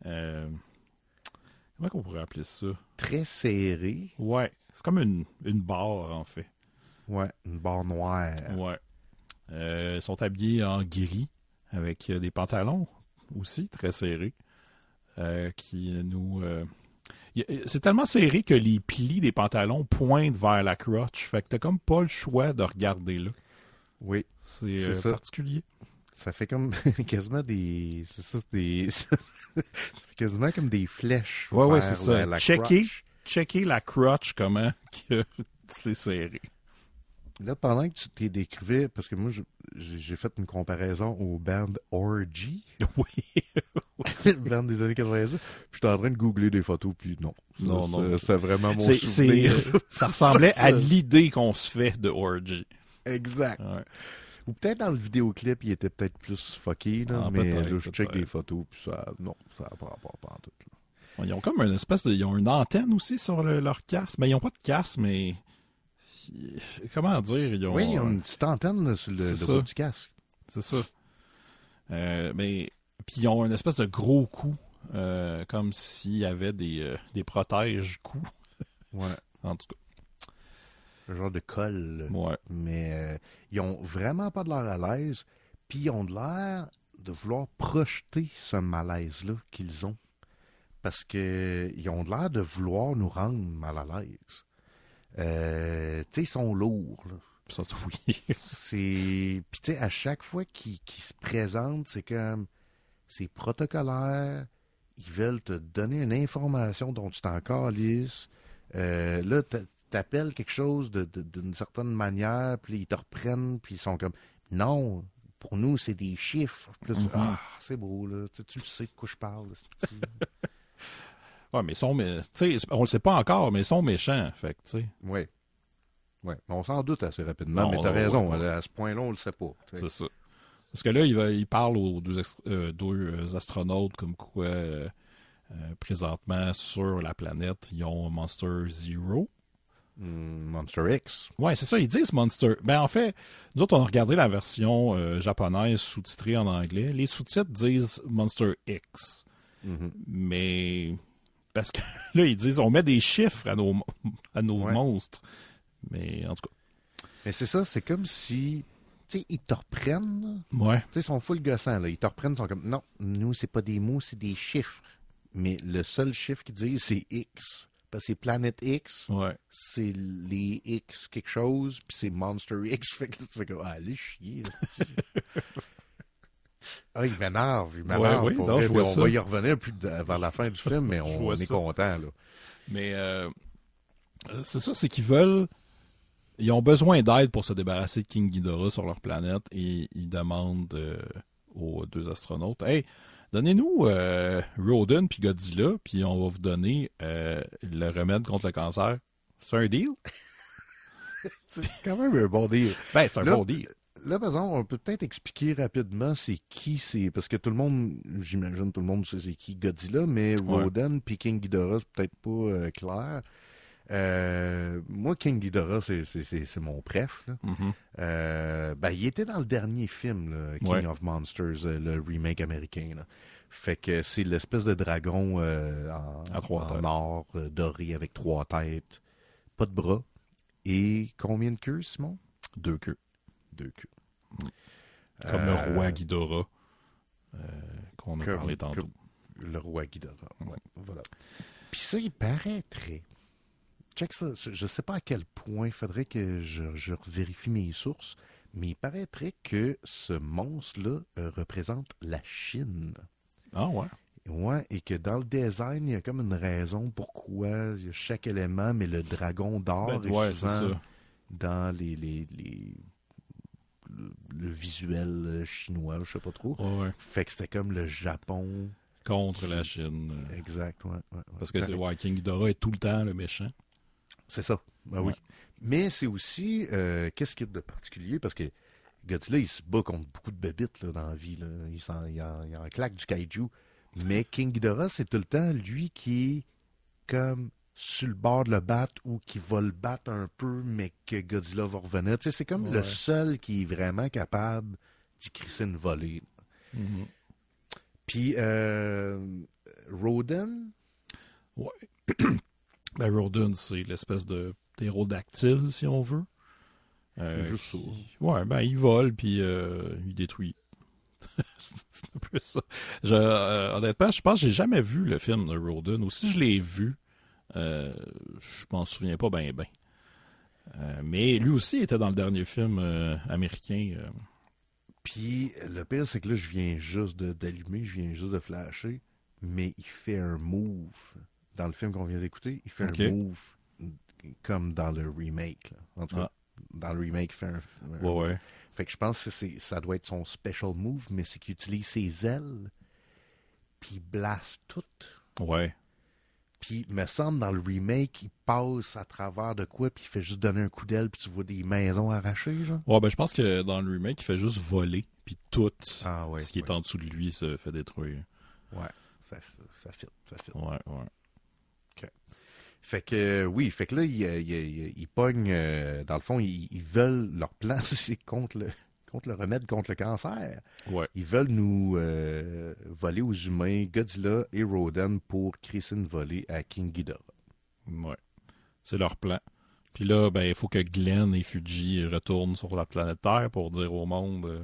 Speaker 2: comment on pourrait appeler ça Très serré. Ouais. C'est comme une, une barre, en fait. Ouais, une barre noire. Ouais. ils sont habillés en gris avec des pantalons aussi, très serré, euh, qui nous... Euh, euh, c'est tellement serré que les plis des pantalons pointent vers la crotch. Fait que t'as comme pas le choix de regarder là. Oui. C'est particulier. Ça fait comme quasiment des. C'est ça, c'est des. ça fait
Speaker 1: quasiment comme des flèches. Ouais, vers ouais, c'est ça. checker, checker, la crotch, comment que c'est serré. Là, pendant que tu t'es décrivé, parce que moi, j'ai fait une comparaison au band Orgy. Oui. oui. band des années 90. Puis j'étais en train de googler des photos, puis non. Non, non. C'est vraiment mon souvenir. Euh, ça ressemblait à l'idée qu'on se
Speaker 2: fait de Orgy.
Speaker 1: Exact. Ou peut-être dans le vidéoclip,
Speaker 2: il était peut-être plus fucké, là, ah, mais je check des photos, puis ça, non, ça n'a pas rapport pas en tout. Ils ont comme une espèce de. Ils ont une antenne aussi sur leur casque. mais ben, ils n'ont pas de casque, mais Comment dire? Ils ont, oui, ils une petite antenne sur le, le du casque. C'est ça. Euh, mais puis ils ont une espèce de gros cou euh, comme s'il y avait des, euh, protèges cou Ouais. en tout cas. Un genre de colle. Mais ils ont vraiment pas de l'air à l'aise,
Speaker 1: puis ils ont de l'air de vouloir projeter ce malaise-là qu'ils ont. Parce qu'ils ont de l'air de vouloir nous rendre mal à l'aise. Euh, ils sont lourds. Oui. c'est. Puis, à chaque fois qu'ils se présentent, c'est comme. C'est protocolaire. Ils veulent te donner une information dont tu t'en calisses. Euh, là, t'appelles quelque chose d'une certaine manière, puis ils te reprennent, puis ils sont comme. Non, pour nous, c'est des chiffres. Mm-hmm. Ah, c'est beau, là. tu sais de quoi je parle, ce petit.
Speaker 2: Ouais, mais sont, mais, on le sait pas encore, mais ils sont méchants, fait Oui.
Speaker 1: on s'en doute assez rapidement, mais tu as raison, à
Speaker 2: ce point-là, on ne le sait pas. C'est ça. Parce que là, il, va, il parle aux deux, euh, euh, astronautes comme quoi, euh, présentement, sur la planète, ils ont Monster Zero. Hmm, Monster X. Oui, c'est ça, ils disent Monster. Ben, en fait, nous autres, on a regardé la version japonaise sous-titrée en anglais. Les sous-titres disent Monster X. Mm-hmm. Mais parce que là, ils disent on met des chiffres à nos, à nos monstres. Mais en tout cas. Mais c'est ça, c'est comme si. Tu sais, ils te reprennent.
Speaker 1: Ouais. Tu sais, ils sont full gossants, là. Ils te reprennent, ils sont comme non, nous, c'est pas des mots, c'est des chiffres. Mais le seul chiffre qu'ils disent, c'est X. Parce que c'est Planète X, ouais. c'est les X quelque chose, puis c'est Monster X. Fait que tu fais comme, ah, allez chier. Ah, il m'énerve, il m'énerve. on va y revenir vers la
Speaker 2: fin du film, mais on, est content. Mais euh, euh, c'est ça, c'est qu'ils veulent. Ils ont besoin d'aide pour se débarrasser de King Ghidorah sur leur planète et ils demandent euh, aux deux astronautes Hey, donnez-nous Rodan puis Godzilla, puis on va vous donner le remède contre le cancer. C'est un deal?
Speaker 1: c'est quand même un bon deal. Ben, c'est un bon deal. Là, par on peut peut-être expliquer rapidement c'est qui c'est, parce que tout le monde, j'imagine tout le monde sait c'est qui Godzilla, mais roden Rodan puis King Ghidorah, c'est peut-être pas euh, clair. Euh, moi, King Ghidorah, c'est mon préf. Mm-hmm. Euh, ben, il était dans le dernier film, King of Monsters, le remake américain. Fait que c'est l'espèce de dragon à en or, doré, avec trois têtes, pas de bras. Et combien de queues, Simon? Deux queues. Deux queues. Comme le euh, roi
Speaker 2: Ghidorah, euh, qu'on a parlé tantôt. le roi Ghidorah,
Speaker 1: voilà. Puis ça, il paraîtrait check ça. Je ne sais pas à quel point, il faudrait que je, vérifie mes sources, mais il paraîtrait que ce monstre-là euh, représente la Chine. Ah ouais? Ouais, et que dans le design, il y a comme une raison pourquoi chaque élément, mais le dragon d'or ben, est dans les, le visuel euh,
Speaker 2: chinois, je sais pas trop. Fait que c'était comme le Japon. Contre la Chine. Euh. Exact, ouais. Parce que c'est King Dora est tout le temps le méchant. C'est ça, ben oui.
Speaker 1: Mais c'est aussi, euh, qu'est-ce qu'il y a de particulier? Parce que Godzilla, il se bat contre beaucoup de bébites dans la vie. Il, en, il, en, claque du kaiju. Mais King Ghidorah, c'est tout le temps lui qui est comme sur le bord de le battre ou qui va le battre un peu, mais que Godzilla va revenir. c'est comme le seul qui est vraiment capable d'y crisser une volée. Mm-hmm. Puis, euh, Roden?
Speaker 2: Ouais. ben, Roden, c'est l'espèce de d'actile, si on veut. c'est euh, juste Ouais, ben, il vole, puis euh, il détruit. c'est un peu ça. Euh, honnêtement, je pense que j'ai jamais vu le film de Roden, ou si je l'ai vu, euh, je m'en souviens pas bien, ben. mais lui aussi était dans le dernier film euh, américain. Puis le pire, c'est que là, je viens juste d'allumer, je viens juste de flasher, mais il fait
Speaker 1: un move dans le film qu'on vient d'écouter. Il fait un move comme dans le remake. En tout cas, ah. dans le remake, il fait un. ouais. Fait que je pense que c'est, ça doit être son special move, mais c'est qu'il utilise ses ailes, puis blast toutes. Ouais. Puis, me semble, dans le remake, il passe à travers de quoi, puis il fait juste donner un coup d'aile, puis tu vois des maisons arrachées, genre.
Speaker 2: Ouais, ben, je pense que dans le remake, il fait juste voler, puis tout ah ce qui est en dessous de lui se fait détruire. Ouais,
Speaker 1: ça, ça,
Speaker 2: ça Ouais, ouais. OK. Fait que, oui, fait que là, ils, ils,
Speaker 1: euh, dans le fond, ils, veulent leur plan, c'est contre le contre le remède contre le cancer. Ils veulent nous euh, voler aux humains Godzilla et Rodan
Speaker 2: pour christine voler à King Ghidorah. Ouais. C'est leur plan. Puis là, ben, il faut que Glenn et Fuji retournent sur la planète Terre pour dire au monde euh,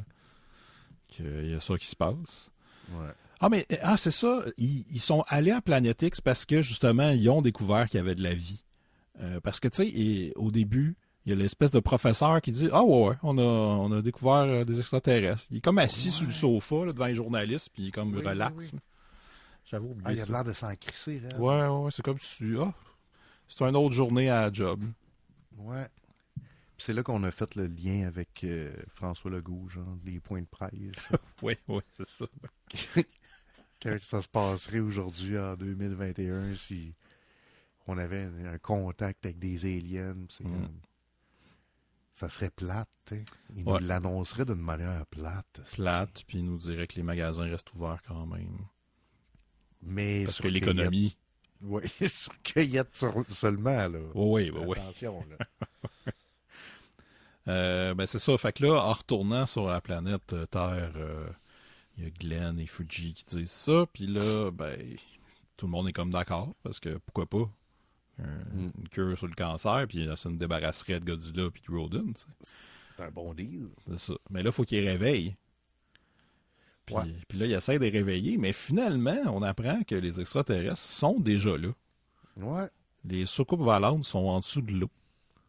Speaker 2: qu'il y a ça qui se passe. Ah, mais ah, c'est ça. Ils, sont allés à Planète parce que justement, ils ont découvert qu'il y avait de la vie. Euh, parce que, tu sais, au début, il y a l'espèce de professeur qui dit Ah ouais, ouais on a, découvert euh, des extraterrestres. Il est comme assis sur le sofa devant les journalistes, puis il est comme relax. J'avoue. Ah, il a l'air de s'en
Speaker 1: crisser. Ouais,
Speaker 2: ouais, c'est comme si tu. Ah, c'est une autre journée à job. Ouais. C'est là qu'on a fait le lien avec euh, François Legault, genre les points de presse.
Speaker 1: oui, oui, c'est ça. Qu'est-ce que ça se passerait aujourd'hui en 2021 si on avait un, contact avec des aliens? C'est mm. Ça serait plate, il Ils nous l'annoncerait d'une manière plate.
Speaker 2: Plate, puis il nous dirait que les magasins restent ouverts quand même. Mais Parce que l'économie... Oui, sur cueillette seulement, là. Oui, oui, oui. Attention, là. Euh, ben, c'est ça. Fait que là, en retournant sur la planète euh, Terre, euh, il y a Glenn et Fuji qui disent ça. Puis là, ben, tout le monde est comme d'accord, parce que pourquoi pas? Euh, mm. une cure sur le cancer, puis ça nous débarrasserait de Godzilla puis de Rodin. C'est un bon deal. C'est ça. Mais là, il faut qu'il réveille. Puis, là, il essaie de réveiller, mais finalement, on apprend que les extraterrestres sont déjà là. Ouais. Les soucoupes volantes sont en dessous de l'eau.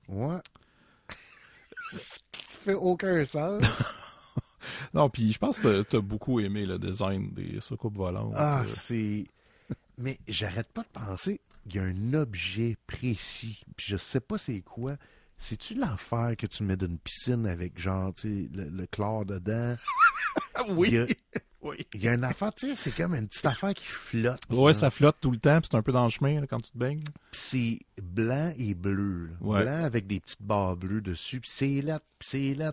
Speaker 2: Ouais.
Speaker 1: Ce fait aucun sens.
Speaker 2: non, puis je pense que tu beaucoup aimé le design des soucoupes volantes. Ah, euh. c'est. Mais
Speaker 1: j'arrête pas de penser, il y a un objet précis, je sais pas c'est quoi. C'est-tu l'enfer que tu mets dans une piscine avec genre, le, chlore dedans? oui. Il y a, oui. une affaire, tu c'est comme une petite affaire qui flotte. Ouais, ça flotte
Speaker 2: tout le temps, c'est un peu dans le chemin quand tu te baignes.
Speaker 1: c'est blanc et bleu. Blanc avec des petites barres bleues dessus, c'est là, c'est là,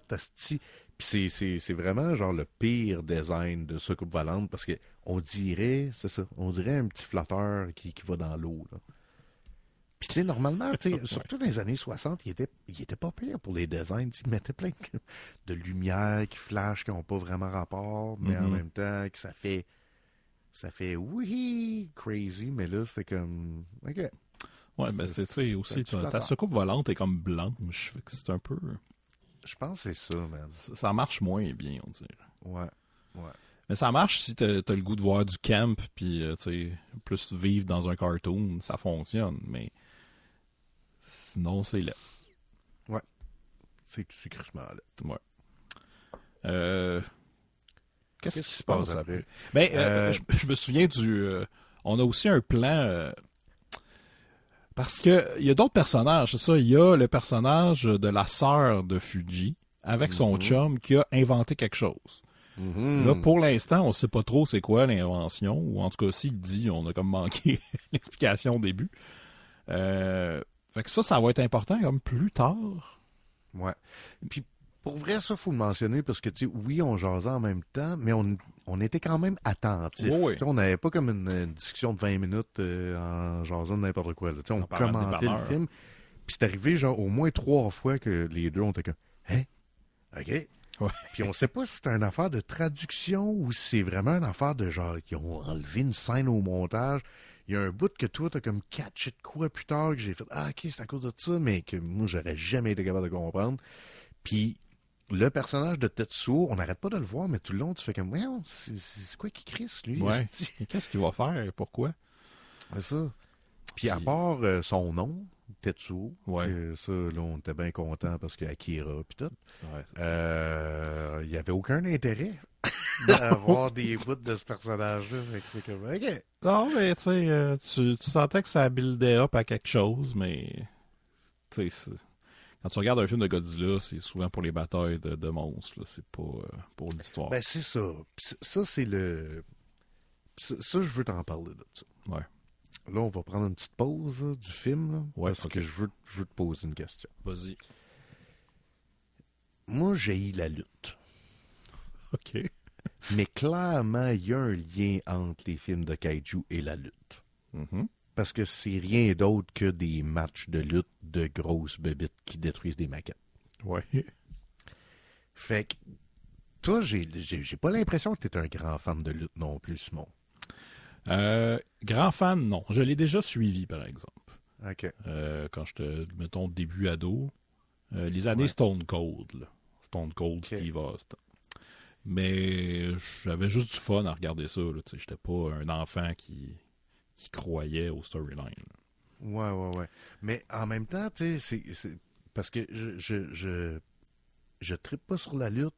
Speaker 1: c'est vraiment genre le pire design de coupe-valente parce que on dirait, c'est ça, on dirait un petit flotteur qui, va dans l'eau. Puis, tu sais, normalement, surtout dans les années 60, il était, il était pas pire pour les designs. Il mettait plein de, lumières qui flashent, qui n'ont pas vraiment rapport, mais en mm-hmm. même temps, que ça fait. Ça fait oui, crazy,
Speaker 2: mais là, c'est comme. OK. Ouais, mais ben, c'est, tu sais, aussi, ta soucoupe volante est comme blanche. c'est un peu. Je pense que c'est ça, man. ça marche moins bien, on dirait. Ouais, ouais. Mais ça marche si t'as as le goût de voir du camp, puis euh, plus vivre dans un cartoon, ça fonctionne, mais sinon, c'est là. Ouais. C'est crissement là. Ouais. Euh... Qu'est-ce qui se passe après? Ben, euh, euh, je, me souviens du... on a aussi un plan... parce que il y a d'autres personnages, c'est ça. Il y a le personnage de la sœur de Fuji avec son mhm. chum qui a inventé quelque chose. Mhm. Là, pour l'instant, on ne sait pas trop c'est quoi l'invention, ou en tout cas, s'il dit, on a comme manqué l'explication au début. Euh, fait que ça, ça va être important comme plus tard. Ouais. Puis pour vrai, ça, il faut le mentionner parce que, tu sais, oui, on jasait en
Speaker 1: même temps, mais on, était quand même attentifs. On n'avait pas comme une, discussion de 20 minutes euh, en jasant n'importe quoi. On, commentait le film. Puis c'est arrivé, genre, au moins trois fois que les deux, ont été comme, hein? OK. Puis on sait pas si c'est une affaire de traduction ou si c'est vraiment une affaire de genre qu'ils ont enlevé une scène au montage. Il y a un bout que toi t'as comme catché de quoi plus tard que j'ai fait ah ok c'est à cause de ça mais que moi j'aurais jamais été capable de comprendre. Puis le personnage de Tetsuo, on n'arrête pas de le voir mais tout le long tu fais comme c'est quoi qui crisse lui Qu'est-ce qu'il va faire et pourquoi? C'est ça. Puis à part euh, son nom, Tetsuo. Ouais. ça, là, on était bien content parce qu'il y puis tout. Euh, il n'y avait aucun intérêt d'avoir des bouts de ce personnage-là.
Speaker 2: Non, mais euh, tu, tu sentais que ça buildait up à quelque chose, mais. quand tu regardes un film de Godzilla, c'est souvent pour les batailles de, monstres, c'est pas euh, pour, l'histoire. Ben,
Speaker 1: c'est ça. Ça, c'est le. Ça, je veux t'en parler de Ouais. Là, on va prendre une petite pause du film ouais, parce que je veux, te poser une question. Vas-y. Moi, j'ai eu la lutte. OK. Mais clairement, il y a un lien entre les films de kaiju et la lutte. Mm-hmm. Parce que c'est rien d'autre que des matchs de lutte de grosses bébites qui détruisent des maquettes. Oui. Fait que, toi, j'ai
Speaker 2: pas l'impression que t'es un grand fan de lutte non plus, Simon. Euh, grand fan, non. Je l'ai déjà suivi, par exemple. OK. Euh, quand j'étais, mettons, début ado. Euh, les années Stone Cold. Stone Cold, Steve Austin. Mais j'avais juste du fun à regarder ça. Je n'étais pas un enfant qui, qui croyait au storyline. Ouais,
Speaker 1: ouais, ouais. Mais en même temps, tu sais, c'est parce que je je, je, je pas sur la lutte,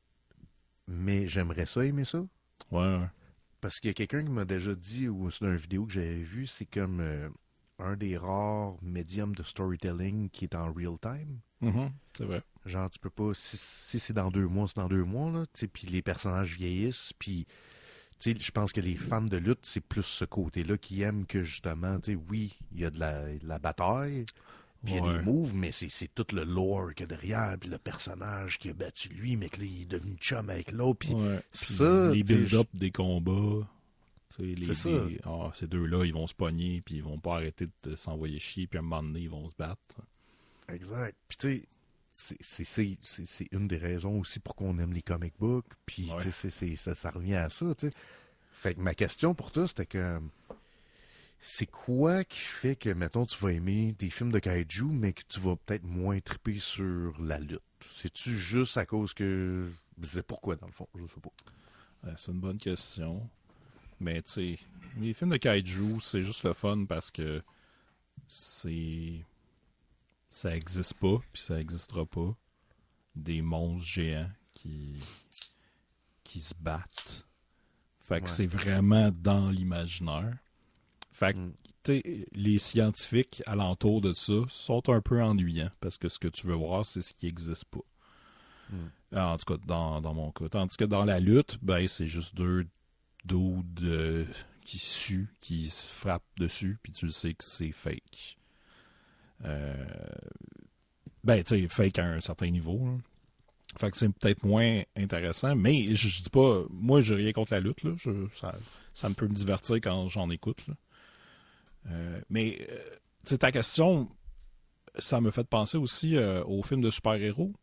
Speaker 1: mais j'aimerais ça aimer ça. Ouais. Parce qu'il y a quelqu'un qui m'a déjà dit, ou c'est une vidéo que j'avais vue, c'est comme euh, un des rares médiums de storytelling qui est en real time. Mm-hmm. c'est vrai. Genre, tu peux pas. Si, c'est dans deux mois, c'est dans deux mois, là. Puis les personnages vieillissent, puis. je pense que les fans de lutte, c'est plus ce côté-là qui aiment que justement, oui, il y a de la bataille, il y a des moves, mais c'est tout le lore qu'il y a derrière, puis le personnage qui a battu lui, mais que là, il est devenu chum avec l'autre. Puis les build-up
Speaker 2: des combats. C'est ça. Ah, ces deux-là, ils vont se pogner, puis ils vont pas arrêter de s'envoyer chier, puis à un moment donné, ils vont se battre. Exact. Puis tu sais, c'est une des raisons aussi pour qu'on aime les comic books. Puis,
Speaker 1: ça, ça, revient à ça. Fait que ma question pour toi, c'était que c'est quoi qui fait que, mettons, tu vas aimer des films de kaiju, mais que tu vas peut-être moins triper
Speaker 2: sur la lutte? C'est-tu juste à cause que... C'est pourquoi, dans le fond? Je sais pas. Euh, c'est une bonne question. Mais, tu sais, les films de kaiju, c'est juste le fun parce que c'est... Ça existe pas, puis ça n'existera pas. Des monstres géants qui... qui se battent. Fait que c'est vraiment dans l'imaginaire. Fait que, mm. les scientifiques alentour de ça sont un peu ennuyants parce que ce que tu veux voir, c'est ce qui n'existe pas. Mm. Ah, en tout cas, dans, dans, mon cas. Tandis que dans la lutte, ben, c'est juste deux doudes euh, qui suent, qui se frappent dessus, puis tu sais que c'est fake. Euh, ben, tu fake à un certain niveau. Fait que c'est peut-être moins intéressant, mais je, dis pas, moi, j'ai rien contre la lutte, là. ça, ça me peut me divertir quand j'en écoute, euh, mais c'est euh, ta question, ça me fait penser aussi euh, au film de super-héros.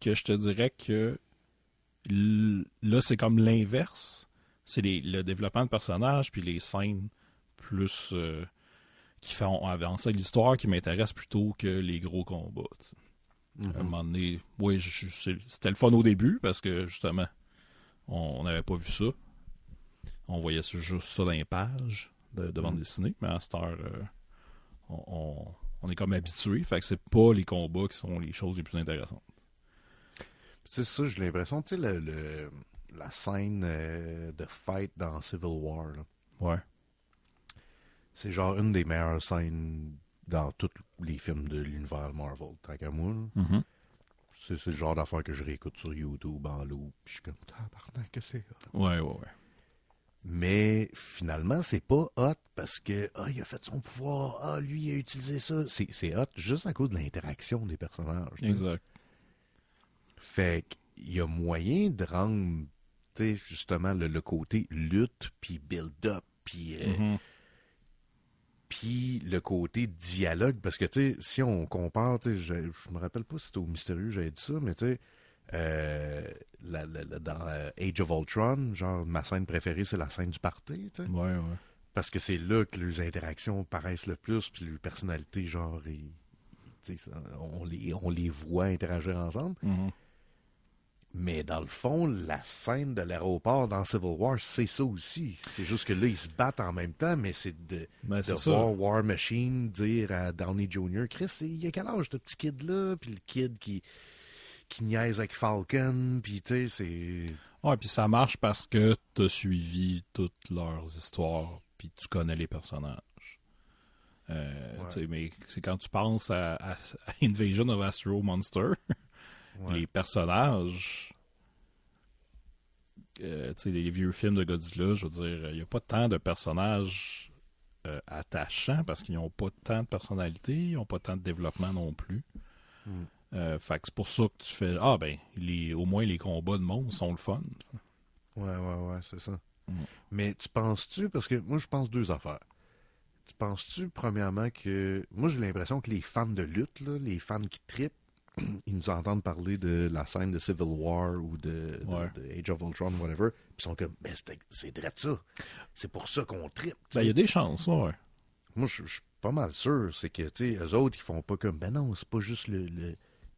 Speaker 2: Que je te dirais que là, c'est comme l'inverse. C'est le développement de personnages puis les scènes plus qui font avancer l'histoire qui m'intéresse plutôt que les gros combats. À un mm-hmm. moment donné, oui, c'était le fun au début parce que justement, on n'avait pas vu ça. On voyait juste ça dans les pages de, de bande mm. dessinée, mais à cette heure, euh, on, on, est comme habitué. Fait que c'est pas les combats qui sont les choses les plus intéressantes. C'est ça, j'ai l'impression, tu sais, le,
Speaker 1: la scène euh, de fight dans Civil War. Ouais. C'est genre une des meilleures scènes dans tous les films de l'univers Marvel, tant mm-hmm. C'est, le genre d'affaire que je réécoute sur YouTube en loup, Puis je suis comme, tabarnak, que c'est. Ouais, ouais, ouais. Mais finalement, c'est pas hot parce que ah, il a fait son pouvoir, ah, lui, il a utilisé ça. C'est hot juste à cause de l'interaction des personnages. Exact. Fait qu'il y a moyen de rendre justement le, côté lutte, puis build-up, puis. Euh, mm-hmm. Puis le côté dialogue, parce que tu sais, si on compare, je, je me rappelle pas si c'était au mystérieux, j'avais dit ça, mais tu sais, euh, dans euh, Age of Ultron, genre, ma scène préférée, c'est la scène du party, tu sais. Ouais, ouais. Parce que c'est là que les interactions paraissent le plus, puis les personnalités, genre, et, on, les, on les voit interagir ensemble. Mm-hmm. Mais dans le fond, la scène de l'aéroport dans Civil War, c'est ça aussi. C'est juste que là, ils se battent en même temps, mais c'est
Speaker 2: de, ben, voir
Speaker 1: War Machine dire à Downey Jr., Chris, il y a quel âge, ce petit kid-là? Puis le kid qui qui niaise avec Falcon, puis tu sais, c'est...
Speaker 2: Ouais, puis ça marche parce que t'as suivi toutes leurs histoires, puis tu connais les personnages. Euh, Mais c'est quand tu penses à, Invasion of Astro Monster, les personnages... Euh, les, les vieux films de Godzilla, je veux dire, il n'y a pas tant de personnages euh, attachants parce qu'ils n'ont pas tant de personnalité, ils n'ont pas tant de développement non plus. Hmm. Euh, fait c'est pour ça que tu fais Ah ben, les, au moins les combats de monde sont le fun. Ouais, ouais, ouais, c'est ça. Mm. Mais tu penses-tu, parce que moi je pense deux affaires.
Speaker 1: Tu penses-tu, premièrement, que. Moi j'ai l'impression que les fans de lutte, là, les fans qui tripent, ils nous entendent parler de la scène de Civil War ou de, Age of Ultron, whatever, ils sont comme, ben, c'est de ça. C'est pour ça qu'on tripe. Ben, il y a des chances, ouais. Moi, je suis pas mal sûr. C'est que, tu sais, eux autres, ils font pas comme, ben non, c'est pas juste le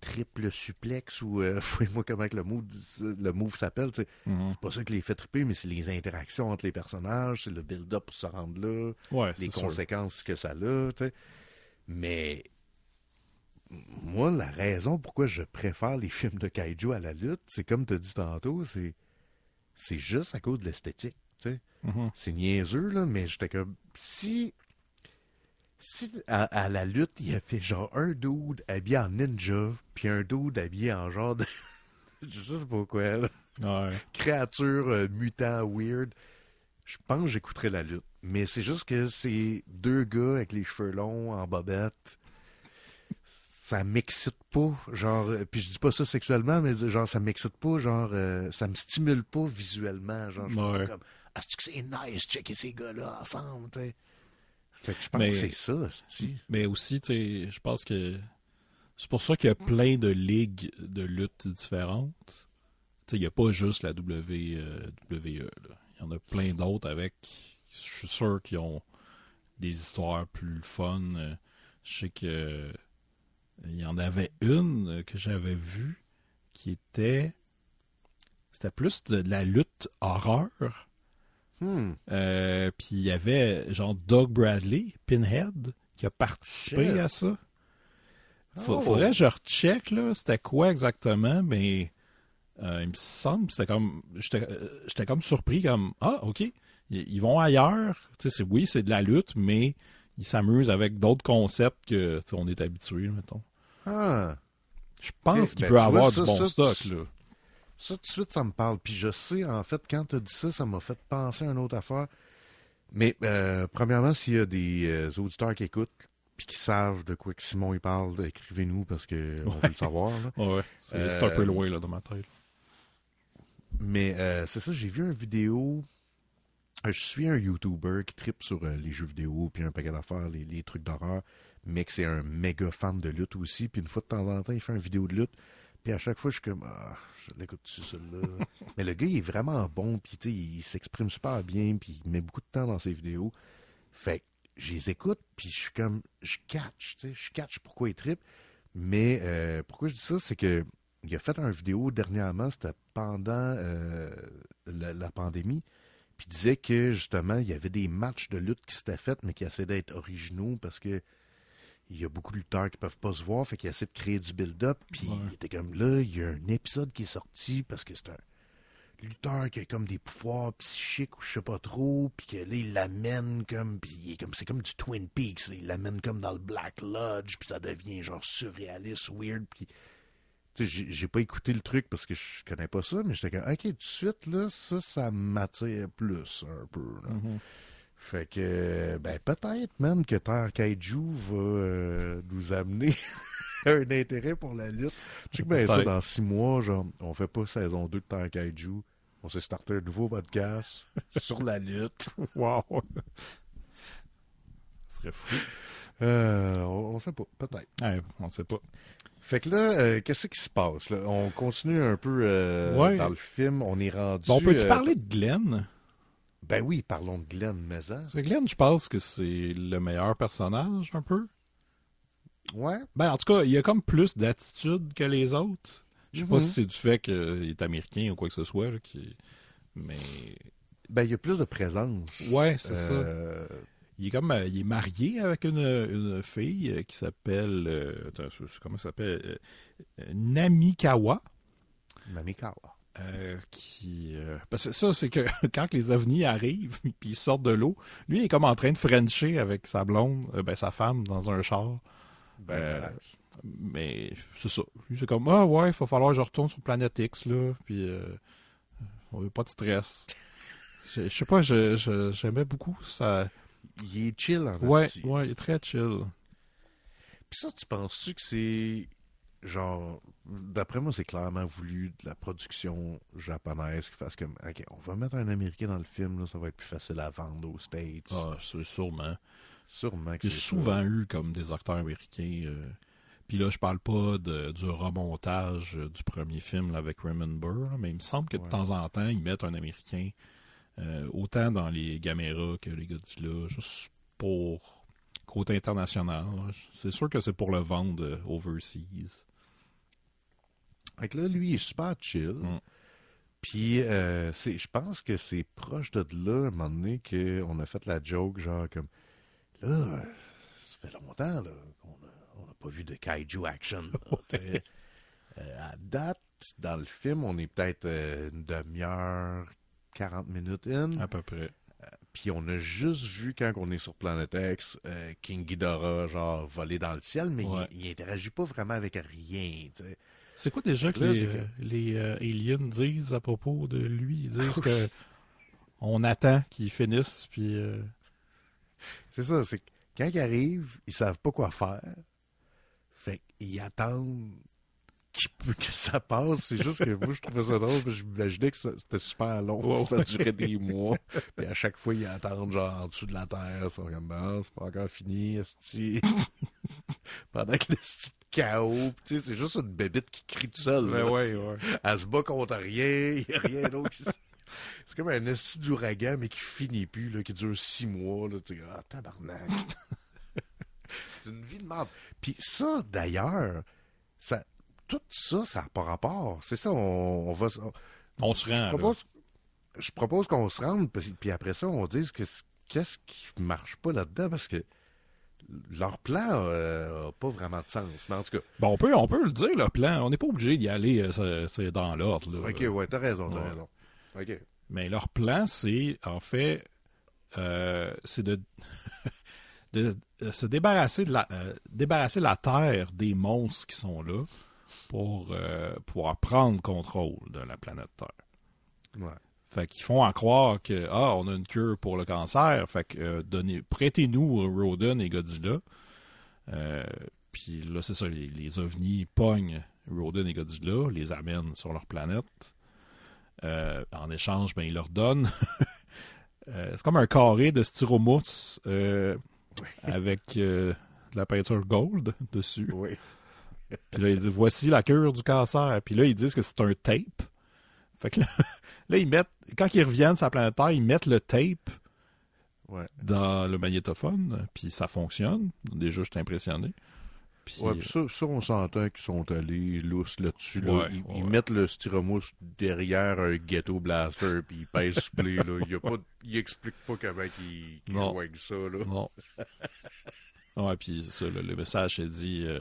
Speaker 1: triple suplex ou euh, moi comment que le move le move s'appelle. Mhm. C'est pas ça qui les fait triper, mais c'est les interactions entre les personnages, c'est le build-up pour se rendre là, les conséquences que ça a. Mais moi, la raison pourquoi je préfère les films de kaiju à la lutte, c'est comme tu as dit tantôt, c'est c'est juste à cause de l'esthétique. Mhm. C'est niaiseux, là, mais j'étais comme si si à, la lutte, il y fait genre un dude habillé en ninja, puis un dude habillé en genre de. je sais pas pourquoi, là. Créature euh, mutant weird. Je pense que j'écouterais la lutte. Mais c'est juste que ces deux gars avec les cheveux longs, en bobette. Ça m'excite pas. Genre, euh, puis je dis pas ça sexuellement, mais genre, ça m'excite pas. Genre, euh, ça me stimule pas visuellement.
Speaker 2: Genre, je suis comme,
Speaker 1: ah, que c'est nice, checker ces gars-là ensemble, tu
Speaker 2: mais, que c'est ça, Mais aussi, je pense que c'est pour ça qu'il y a plein de ligues de lutte différentes. Il n'y a pas juste la WWE. Il y en a plein d'autres avec. Je suis sûr qu'ils ont des histoires plus fun. Je sais que il y en avait une que j'avais vue qui était. C'était plus de la lutte horreur. Hmm. Euh, puis il y avait genre Doug Bradley, Pinhead, qui a participé à ça. il oh. Faudrait que je recheck, c'était quoi exactement, mais euh, il me semble, c'était comme, j'étais euh, comme surpris, comme, ah, ok, ils, vont ailleurs. oui, c'est de la lutte, mais ils s'amusent avec d'autres concepts que, on est habitué, mettons. Ah. Je pense qu'il ben, peut avoir du bon stock, là.
Speaker 1: Ça, tout de suite, ça me parle. Puis je sais, en fait, quand tu as dit ça, ça m'a fait penser à une autre affaire. Mais euh, premièrement, s'il y a des euh, auditeurs qui écoutent puis qui savent de quoi que Simon il parle, écrivez-nous parce qu'on on veut le savoir. Ouais, c'est un peu euh, loin là, dans ma tête. Mais c'est ça, j'ai vu une vidéo. Je suis un YouTuber qui tripe sur les jeux vidéo puis un paquet d'affaires, les, les, trucs d'horreur, mais c'est un méga fan de lutte aussi. Puis une fois de temps en temps, il fait une vidéo de lutte. Puis à chaque fois, je suis comme, ah, je l'écoute-tu celle-là? Mais le gars, il est vraiment bon, puis il s'exprime super bien, puis il met beaucoup de temps dans ses vidéos. Fait que je les écoute, puis je suis comme, je catch, tu sais, je catch pourquoi il tripe. Mais euh, pourquoi je dis ça, c'est que il a fait un vidéo dernièrement, c'était pendant euh, la, pandémie, puis disait que justement, il y avait des matchs de lutte qui s'étaient faits, mais qui essaient d'être originaux parce que il y a beaucoup de lutteurs qui peuvent pas se voir, fait qu'il essaie de créer du build-up, puis il était comme là, il y a un épisode qui est sorti parce que c'est un lutteur qui a comme des pouvoirs psychiques ou je sais pas trop, puis que là, il l'amène comme, puis comme, c'est comme du Twin Peaks, il l'amène comme dans le Black Lodge, puis ça devient genre surréaliste, weird, puis j'ai pas écouté le truc parce que je connais pas ça, mais j'étais comme, ok, tout de suite, là, ça, ça m'attire plus un peu. Mm-hmm. Fait que, ben, peut-être même que Terre Kaiju va euh, nous amener un intérêt pour la lutte. Tu sais que, ben, ça, dans six mois, genre, on fait pas saison 2 de Terre Kaiju. On s'est starté un nouveau podcast sur la lutte. Wow! Ce serait fou. Euh, on, sait pas, peut-être. on sait pas. Fait que là, euh, qu'est-ce qui se passe? On continue un peu dans le film. On est rendu. On peut-tu parler de Glenn? Ben oui, parlons de Glenn Maison.
Speaker 2: Glenn, je pense que c'est le meilleur personnage, un peu. Ouais. Ben, en tout cas, il a comme plus d'attitude que les autres. Je sais pas mhm. si c'est du fait qu'il est américain ou quoi que ce soit. Mais. Ben, il a plus de présence. Ouais, c'est ça. Euh, il est comme euh, est marié avec une, fille euh, qui s'appelle comment s'appelle Namikawa. Namikawa. Euh, qui euh, parce que ça c'est que quand les ovnis arrivent puis ils sortent de l'eau, lui il est comme en train de frencher avec sa blonde, euh, ben sa femme dans un char. Ben, mais c'est ça. Lui c'est comme ah ouais, il va falloir que je retourne sur planète X là, puis on veut pas de stress. je, sais pas, j'aimais je, j'aimais beaucoup ça. Il est chill en Ouais, ouais, il est très chill. Puis ça, tu penses-tu que c'est
Speaker 1: genre, d'après moi, c'est clairement voulu de la production japonaise qui fasse comme,
Speaker 2: OK, on va mettre un Américain dans le film, là, ça va être plus facile à vendre aux States. Ah, c'est sûrement. Sûrement que souvent eu comme des acteurs américains. Euh, puis là, je parle pas du remontage du premier film avec Raymond Burr, mais il me semble que de temps en temps, ils mettent un Américain euh, autant dans les caméras que les Godzilla, juste pour côté international. C'est sûr que c'est pour le vendre euh, overseas. Fait là, lui, il est super chill. Mm. Puis, euh,
Speaker 1: je pense que c'est proche de là, à un moment donné, qu'on a fait la joke, genre, comme, là, ça fait longtemps, là, qu'on n'a pas vu de kaiju action. Euh, à date, dans le film, on est peut-être euh, une demi-heure, quarante minutes in. À peu près. Puis on a juste vu, quand on est sur Planète X, King Ghidorah, genre, voler dans le ciel, mais il, il interagit pas vraiment avec rien, tu sais.
Speaker 2: C'est quoi déjà que les, euh, euh, aliens disent à propos de lui? Ils disent ah que on attend qu'il finisse, puis... Euh, c'est
Speaker 1: ça, c'est quand ils arrivent, ils savent pas quoi faire. Fait qu'ils attendent que ça passe. C'est juste que moi, je trouvais ça drôle. Je m'imaginais que c'était super long. Ça durait des mois. Puis à chaque fois, ils attendent, genre, en dessous de la terre. C'est comme, ah, c'est pas encore fini, Pendant que le c'est juste une bébite qui crie tout seul ben ouais, ouais. Elle se bat contre rien, il a rien d'autre C'est comme un esti d'ouragan, mais qui finit plus, là, qui dure six mois. Là, ah, tabarnak! c'est une vie de merde. Puis ça, d'ailleurs, ça, tout ça, ça n'a pas rapport. C'est ça, on, va... On, se rend. Je propose, qu'on se rende, puis après ça, on dise qu'est-ce qui marche pas là-dedans,
Speaker 2: parce que leur plan n'a euh, pas vraiment de sens. en Bon, on peut, on peut le dire, le plan. On n'est pas obligé d'y aller euh, dans l'ordre. OK, t'as raison, Mais leur plan, c'est, en fait, euh, c'est de, se débarrasser de la, débarrasser la Terre des monstres qui sont là pour pouvoir prendre contrôle de la planète Terre. Ouais. Fait qu'ils font en croire que ah, on a une cure pour le cancer. Fait que euh, prêtez-nous euh, Roden et Godzilla. Euh, puis là, c'est ça, les, ovnis pognent Rodan et Godzilla, les amènent sur leur planète. en échange, ben, ils leur donnent. c'est comme un carré de styromousse avec de la peinture gold dessus. puis là, ils disent voici la cure du cancer. Puis là, ils disent que c'est un tape fait que là, ils mettent, quand ils reviennent sur la planète Terre, ils mettent le tape dans le magnétophone, puis ça fonctionne. Déjà, je suis impressionné. Puis, puis euh, ça, on s'entend qu'ils sont allés lousse là-dessus. Là. ils, mettent le styromousse derrière un ghetto blaster,
Speaker 1: puis ils pèsent play. Là. Il, y a pas, il explique pas comment ils, ça. Là. Non.
Speaker 2: ouais, puis ça, le, message est dit... Euh,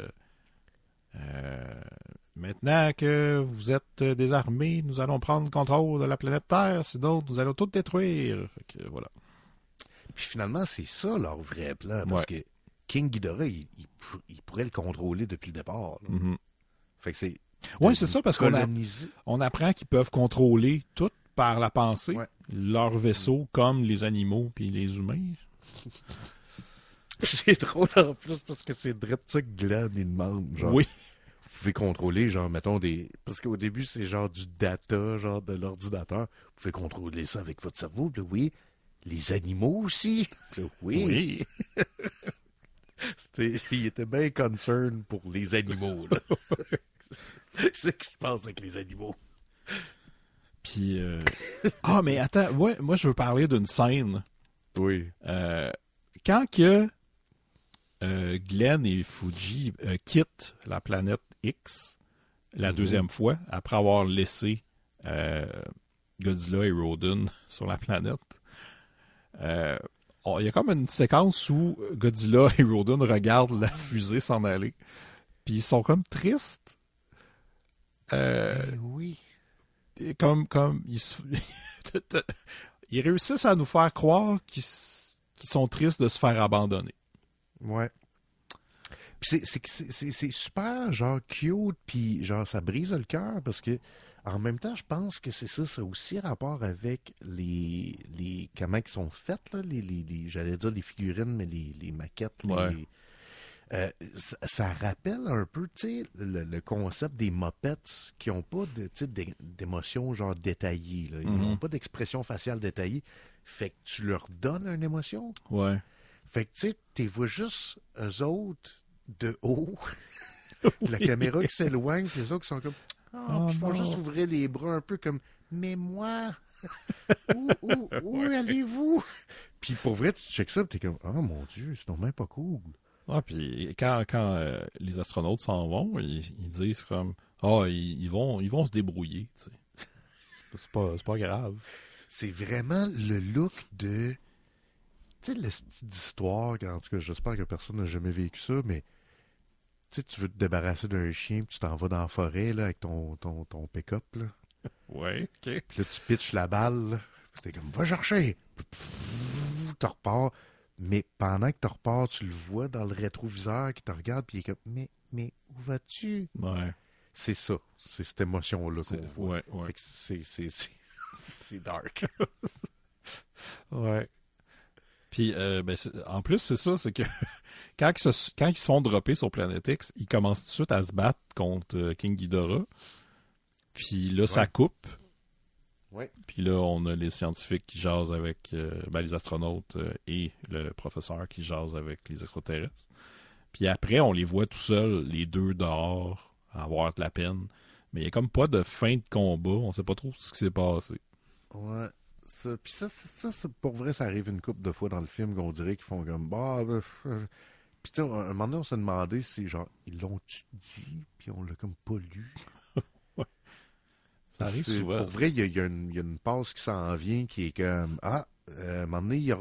Speaker 2: euh, maintenant que vous êtes désarmés, nous allons prendre le contrôle de la planète Terre, sinon nous allons tout détruire. voilà. Puis finalement, c'est ça leur vrai
Speaker 1: plan, parce que King Ghidorah, il, pourrait le contrôler depuis le départ.
Speaker 2: Mm-hmm. c'est. Oui, c'est ça, parce qu'on apprend qu'ils peuvent contrôler tout par la pensée, leurs leur comme les animaux puis les humains. C'est drôle en plus parce que c'est drôle Glenn, il demande. Genre, oui. Vous pouvez
Speaker 1: contrôler, genre, mettons, des. Parce qu'au début, c'est genre du data, genre de l'ordinateur. Vous pouvez contrôler ça avec votre cerveau, oui. Les animaux aussi. oui. Il était bien concern pour les animaux. c'est ce qui se passe avec les animaux.
Speaker 2: Puis. Euh, ah, mais attends, moi, je veux parler d'une scène. Oui. Euh, quand que euh, Glenn et Fuji euh, quittent la planète X la mhm. deuxième fois après avoir laissé euh, Godzilla et Rodan sur la planète. Il y a comme une séquence où Godzilla et Rodan regardent la fusée s'en aller. Puis ils sont comme tristes. Ben oui. Comme, comme ils, réussissent à nous faire croire qu'ils sont tristes de se faire abandonner.
Speaker 1: Ouais. C'est super, genre, cute, puis genre, ça brise le cœur parce que, en même temps, je pense que c'est ça, ça a aussi rapport avec les, les comment ils sont faites, là, les, les, j'allais dire les figurines, mais les, les maquettes, euh, ça, rappelle un peu tu le, le, concept des mopettes qui n'ont pas de d'émotion genre détaillée. Ils n'ont mm-hmm. pas d'expression faciale détaillée. Fait que tu leur donnes une émotion. Ouais. Fait que tu sais, tu vois juste eux autres de haut. La caméra qui s'éloigne, puis les autres qui sont comme. Ah, oh, oh ils font juste ouvrir les bras un peu comme. Mais moi, où, où, allez-vous?
Speaker 2: Puis pour vrai, tu checks ça, t'es comme, oh mon Dieu, c'est même pas cool. Ah, puis quand, quand euh, les astronautes s'en vont, ils, disent comme, ah, oh, ils, vont, ils vont se débrouiller, tu sais. c'est pas grave. C'est vraiment le look de tu sais, l'histoire, en
Speaker 1: tout cas, j'espère que personne n'a jamais vécu ça, mais tu tu veux te débarrasser d'un chien, puis tu t'en vas dans la forêt là, avec ton, ton, ton pick-up. Là. Ouais, OK. Puis là, tu pitches la balle, t'es comme, va chercher. Tu repars. Mais pendant que tu repars, tu le vois dans le rétroviseur qui te regarde, puis il est comme, mais, mais où vas-tu? Ouais. C'est ça, c'est cette émotion-là qu'on voit. Ouais, ouais. C'est
Speaker 2: dark. ouais. Puis euh, ben, en plus, c'est ça, c'est que quand, ils se, quand ils sont sur Planet X, ils commencent tout de suite à se battre contre euh, King Ghidorah. Puis là, ça coupe. Puis là, on a les scientifiques qui jasent avec euh, ben, les astronautes et le professeur qui jase avec les extraterrestres. Puis après, on les voit tout seuls, les deux dehors, avoir de la peine. Mais il n'y a comme pas de fin de combat. On sait pas trop ce qui s'est passé. Ouais
Speaker 1: ça, puis ça, pour vrai, ça arrive une couple de fois dans le film qu'on dirait qu'ils font comme bah. bah, bah, bah. puis tu sais, un moment donné, on s'est demandé si genre ils l'ont dit, puis on l'a comme pas lu. ça arrive souvent. Pour vrai, il y, a une pause qui s'en vient qui est comme ah, à euh, un moment donné,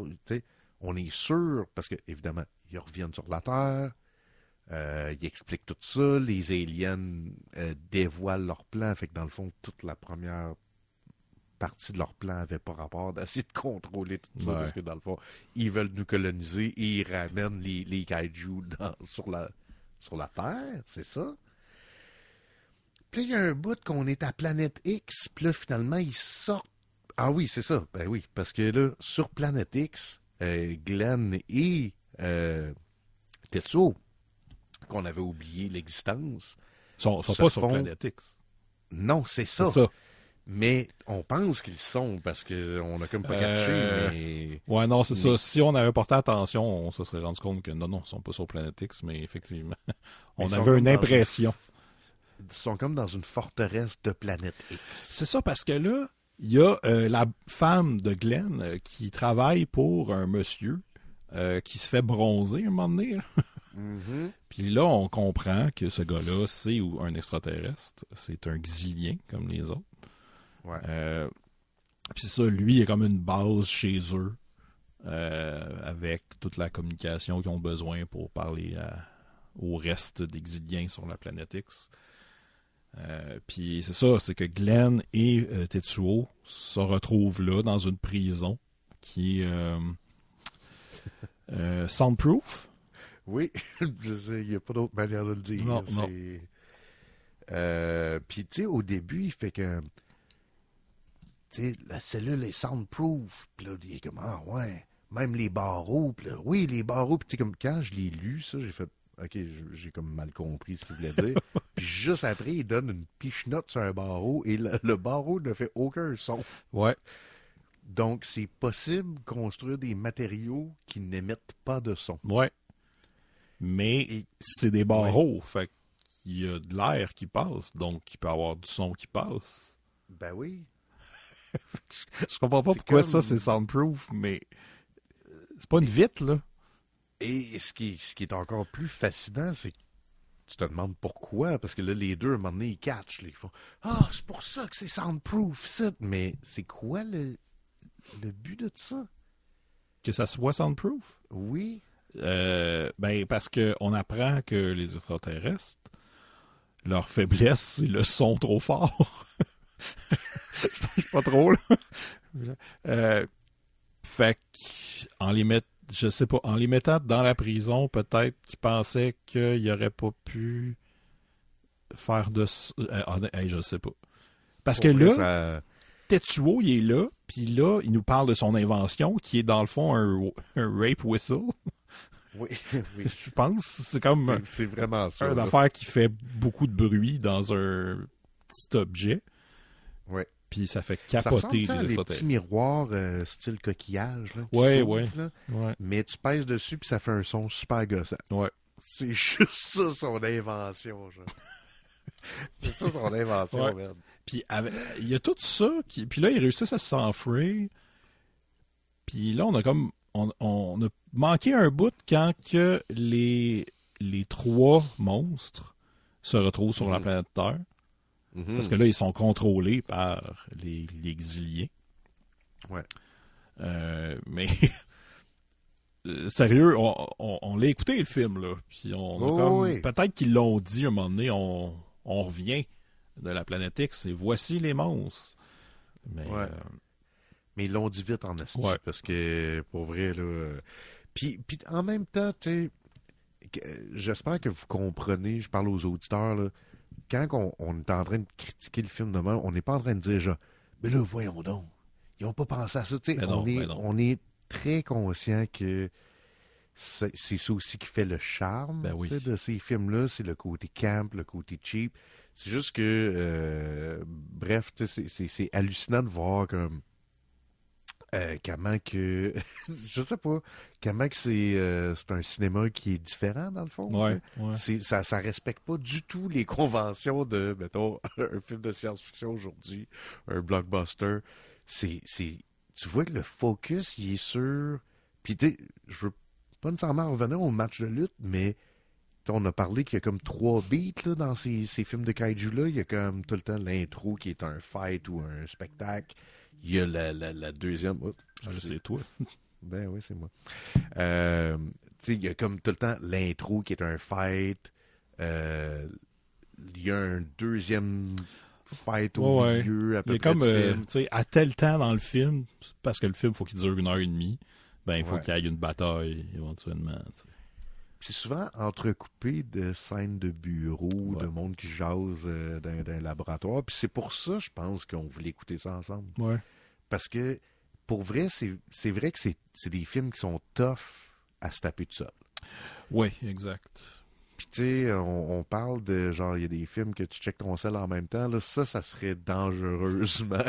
Speaker 1: on est sûr parce que évidemment, ils reviennent sur la Terre. Euh, ils expliquent tout ça. Les aliens euh, dévoilent leur plan. Fait que dans le fond, toute la première partie de leur plan n'avait pas rapport d'essayer de contrôler tout ça, parce que dans le fond, ils veulent nous coloniser et ils ramènent les, les sur, la, sur la Terre, c'est ça? Puis il y a un bout qu'on est à Planète X, puis là, finalement, ils sortent. Ah oui, c'est ça, ben oui, parce que là, sur Planète X, euh, Glenn et euh, Tetsuo, qu'on avait oublié l'existence, sont, pas sur Planète
Speaker 2: X. Non,
Speaker 1: c'est ça. ça. Mais on pense qu'ils sont parce qu'on a comme pas catché. Euh, ouais, non, c'est ça.
Speaker 2: Si on avait porté attention, on se serait rendu compte que non, non, ils sont pas sur Planète X, mais effectivement, on avait une impression. Ils sont comme dans une forteresse de Planète X. C'est ça, parce que là, il y a euh, la femme de Glenn euh, qui travaille pour un monsieur qui se fait bronzer un moment donné. Mm-hmm. Puis là, on comprend que ce gars-là, c'est un extraterrestre, c'est un xylien comme les autres. Ouais. Euh, ça, lui, il a comme une base chez eux euh, avec toute la communication qu'ils ont besoin pour parler euh, au reste d'exiliens sur la planète X. Puis c'est ça, c'est que Glenn et Tetsuo se retrouvent là dans une prison qui est soundproof. Oui, il n'y a pas d'autre manière de le dire. Non, non.
Speaker 1: Puis, tu sais, au début, il fait que la cellule est soundproof. Puis il est comme, ah ouais, même les barreaux. Puis oui, les barreaux. Puis comme quand je l'ai lu, ça, j'ai fait, OK, j'ai comme mal compris ce qu'il voulait dire. Puis juste après, il donne une piche-note sur un barreau et le, barreau ne fait aucun son. Ouais. Donc, c'est possible de construire des matériaux qui n'émettent pas de son.
Speaker 2: Ouais. Mais c'est des barreaux. Fait qu'il y a de l'air qui passe, donc il peut y avoir du son qui passe. Ben oui. je comprends pas pourquoi ça, c'est soundproof, mais euh, c'est pas une vite, là.
Speaker 1: Et ce qui, ce qui est encore plus fascinant, c'est que tu te demandes pourquoi, parce que là, les deux, à un moment donné, ils catchent. ils font Ah, c'est pour ça que c'est soundproof, ça. Mais c'est quoi le, le but de ça
Speaker 2: Que ça soit soundproof Oui. Euh, ben, parce qu'on apprend que les extraterrestres, leur faiblesse, c'est le son trop fort. pas trop, euh, fait en les mettant, je sais pas, en les dans la prison, peut-être qu'ils pensaient qu'ils aurait pas pu faire de. Euh, ah, je sais pas. Parce que là, il est là, puis là, il nous parle de son invention, qui est dans le fond un, rape whistle.
Speaker 1: Oui, je pense c'est comme c'est vraiment ça, une affaire qui
Speaker 2: fait beaucoup de bruit dans un petit objet. Ouais puis ça fait capoter. Ça les petits
Speaker 1: miroirs euh, style coquillage. Là, ouais, Mais tu pèses dessus, puis ça fait un son
Speaker 2: super gossant. Ouais. C'est juste
Speaker 1: ça son invention. C'est ça son invention,
Speaker 2: Puis il y a tout ça, qui, puis là, ils réussissent à s'enfuir. Puis là, on a comme. On, a manqué un bout quand que les, les trois monstres se retrouvent sur la mm. planète Terre. Mhm. Parce que là, ils sont contrôlés par les, les Ouais. Euh, mais euh, sérieux, on, l'a écouté le film, là. Puis on oh, oui. Peut-être qu'ils l'ont dit à un moment donné, on, on, revient de la planète X et voici les monstres. Mais, ouais. Euh,
Speaker 1: mais ils l'ont dit vite en esti, ouais. parce que pour vrai, là. Puis, puis en même temps, tu sais, j'espère que vous comprenez, je parle aux auditeurs, là quand on, est en train de critiquer le film demain, on n'est pas en train de dire genre, mais là, voyons donc, ils n'ont pas pensé à ça. sais ben on, est, ben on est très conscient que c'est ça aussi qui fait le charme ben de ces films-là. C'est le côté camp, le côté cheap. C'est juste que, euh, bref, c'est hallucinant de voir comme euh, comment que je sais pas comment que euh, c'est un cinéma qui est différent dans le fond c'est ça ça respecte pas du tout les conventions de mettons un film de science-fiction aujourd'hui un blockbuster c'est tu vois que le focus il est sur puis tu je veux pas nécessairement revenir au match de lutte mais on a parlé qu'il y a comme trois beats là, dans ces, ces films de kaiju là il y a comme tout le temps l'intro qui est un fight ou un spectacle il y a la, deuxième. Ah, je sais c'est toi. ben oui, c'est moi. Euh, il y a comme tout le temps l'intro qui est un fight. Euh, il y a un deuxième fight au milieu à peu Comme, euh,
Speaker 2: à tel temps dans le film, parce que le film, il faut qu'il dure une heure et demie, ben, il faut qu'il y ait une bataille éventuellement c'est souvent entrecoupé de scènes de bureau, de monde qui jase
Speaker 1: euh, dans, un laboratoire. Puis c'est pour ça, je pense, qu'on voulait écouter ça ensemble. Parce que, pour vrai, c'est vrai que c'est des films qui sont tough à se taper de seul.
Speaker 2: Oui, exact
Speaker 1: sais, on, parle de genre, il y a des films que tu checkes ton sel en même temps. Là, ça, ça serait dangereusement.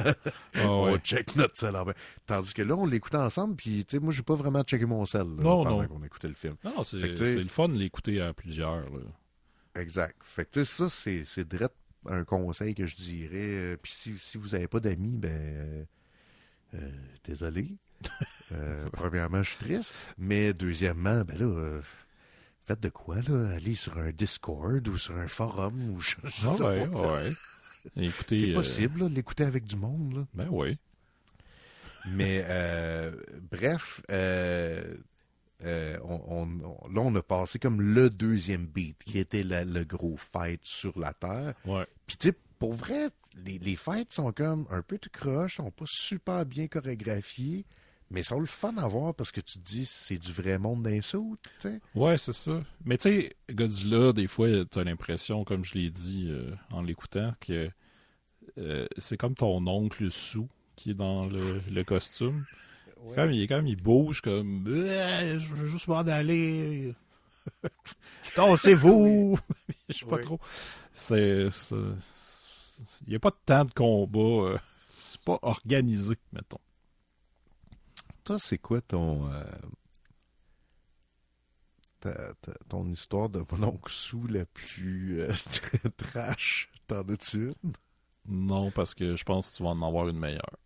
Speaker 1: Ah on check notre sel en même temps. Tandis que là, on l'écoute ensemble, puis tu sais, moi, j'ai pas vraiment checké mon sel pendant qu'on
Speaker 2: écoutait le film. Non, c'est le fun de l'écouter à plusieurs. Exact. Fait que ça, c'est direct
Speaker 1: un conseil que je dirais. Euh, puis si, vous n'avez pas d'amis, ben. Euh, euh, désolé. premièrement, je suis triste. Mais deuxièmement, ben là faites de quoi, là? Aller sur un Discord ou sur un forum ou je, ah sais pas. Ah c'est euh, possible, l'écouter avec du monde. Ben oui. Mais euh, bref, euh, euh là, on a passé comme le deuxième beat, qui était le gros fight sur la Terre. Ouais. Puis tu pour vrai, les, les fights sont comme un peu tout croche, sont pas super bien chorégraphiés mais ça le fun à voir parce que tu te dis c'est du vrai monde d'un tu sais.
Speaker 2: Ouais, c'est ça. Mais tu sais, Godzilla, des fois, tu as l'impression, comme je l'ai dit euh, en l'écoutant, que euh, c'est comme ton oncle sou qui est dans le, costume. Comme il, comme il bouge comme je veux juste m'en aller. vous je sais pas trop. C'est. Il n'y a pas de temps de combat. Euh, c'est pas organisé, mettons toi, c'est quoi ton,
Speaker 1: euh, ton histoire de mon sous la plus euh, trash?
Speaker 2: T'en as-tu Non, parce que je pense que tu vas en avoir une meilleure.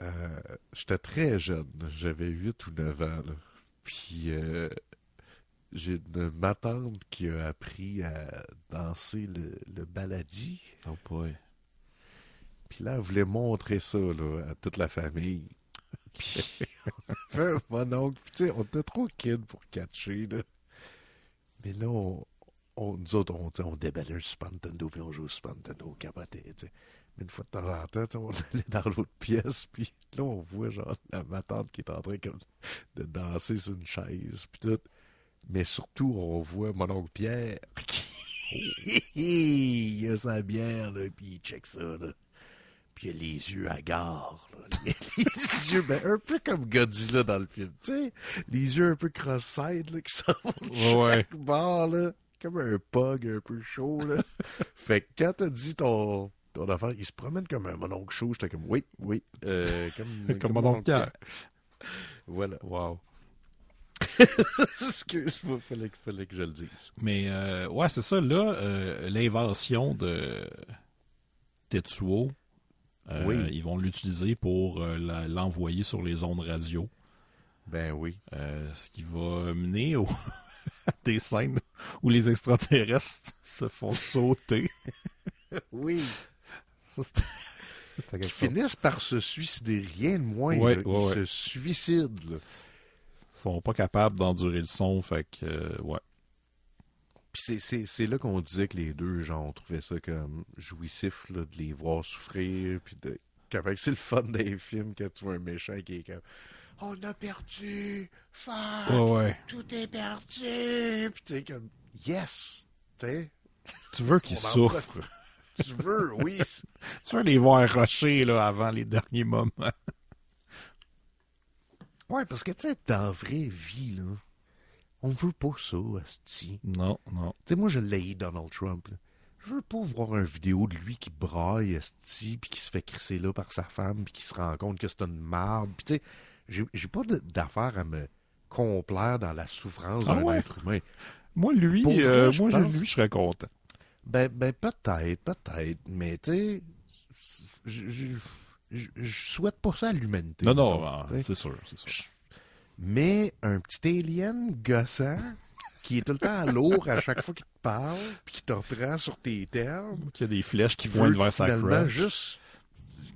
Speaker 2: Euh, j'étais très jeune, j'avais 8 ou 9 ans.
Speaker 1: Puis j'ai ma tante qui a appris à danser le, le baladi. Oh boy. Puis là, elle voulait montrer ça là, à toute la famille. Puis, mon oncle, tu sais, on était trop kids pour catcher. Là. Mais là, on, nous autres, on, on déballait un spantando, puis on jouait au spantando on tu sais. Mais une fois de temps en temps, on allait dans l'autre pièce, puis là, on voit, genre, ma tante qui est en train comme, de danser sur une chaise, puis tout. Mais surtout, on voit mon oncle Pierre il a sa bière, là, puis il check ça, là. Puis il a les yeux gare. Les yeux, ben, un peu comme Godzilla dans le film. Tu sais, les yeux un peu cross-eyed qui sont ouais. comme un pug un peu chaud. Là. fait que quand t'as dit ton ton affaire. Il se promène comme un mononcle chaud. J'étais comme, oui, oui. Euh, comme, comme, mon Voilà. Wow. Excuse-moi, fallait, fallait que je le dise.
Speaker 2: Mais euh, ouais, c'est ça, là, euh, l'invention de Tetsuo, euh, ils vont l'utiliser pour euh, l'envoyer sur les ondes radio. Ben oui. Euh, ce qui va mener au... à des scènes où les extraterrestres se font sauter. oui. ils finissent
Speaker 1: par se suicider, rien de moins. que ils se suicident. Ils
Speaker 2: sont pas capables d'endurer le son, fait que, ouais c'est là qu'on disait que les deux, genre, on trouvait ça comme jouissif là, de les voir souffrir, puis de...
Speaker 1: c'est le fun des films quand tu vois un méchant qui est comme on a perdu, fuck, tout est perdu, puis t'es comme yes, t'es.
Speaker 2: Tu veux qu'ils souffrent. tu veux, oui. tu veux les voir rusher, là avant les derniers moments. ouais, parce que tu sais, dans la vraie
Speaker 1: vie là on veut pas ça, Asti. Non, non. Tu sais, moi, je l'ai Donald Trump. Je veux pas voir une vidéo de lui qui braille, Asti, puis qui se fait crisser là par sa femme, puis qui se rend compte que c'est une marde. Puis tu sais, j'ai, pas d'affaire à me complaire dans la souffrance ah d'un être humain. Moi, lui, euh, je lui, je serais content. Ben, ben peut-être, peut-être, mais tu sais, je souhaite pas ça à l'humanité. Non, non, non ah, c'est sûr, c'est sûr. Mais un petit alien gossant qui est tout le temps à lourd à chaque fois qu'il te parle, puis qui te reprend sur tes termes.
Speaker 2: y a des flèches qui pointent vers sa crotch.
Speaker 1: Juste...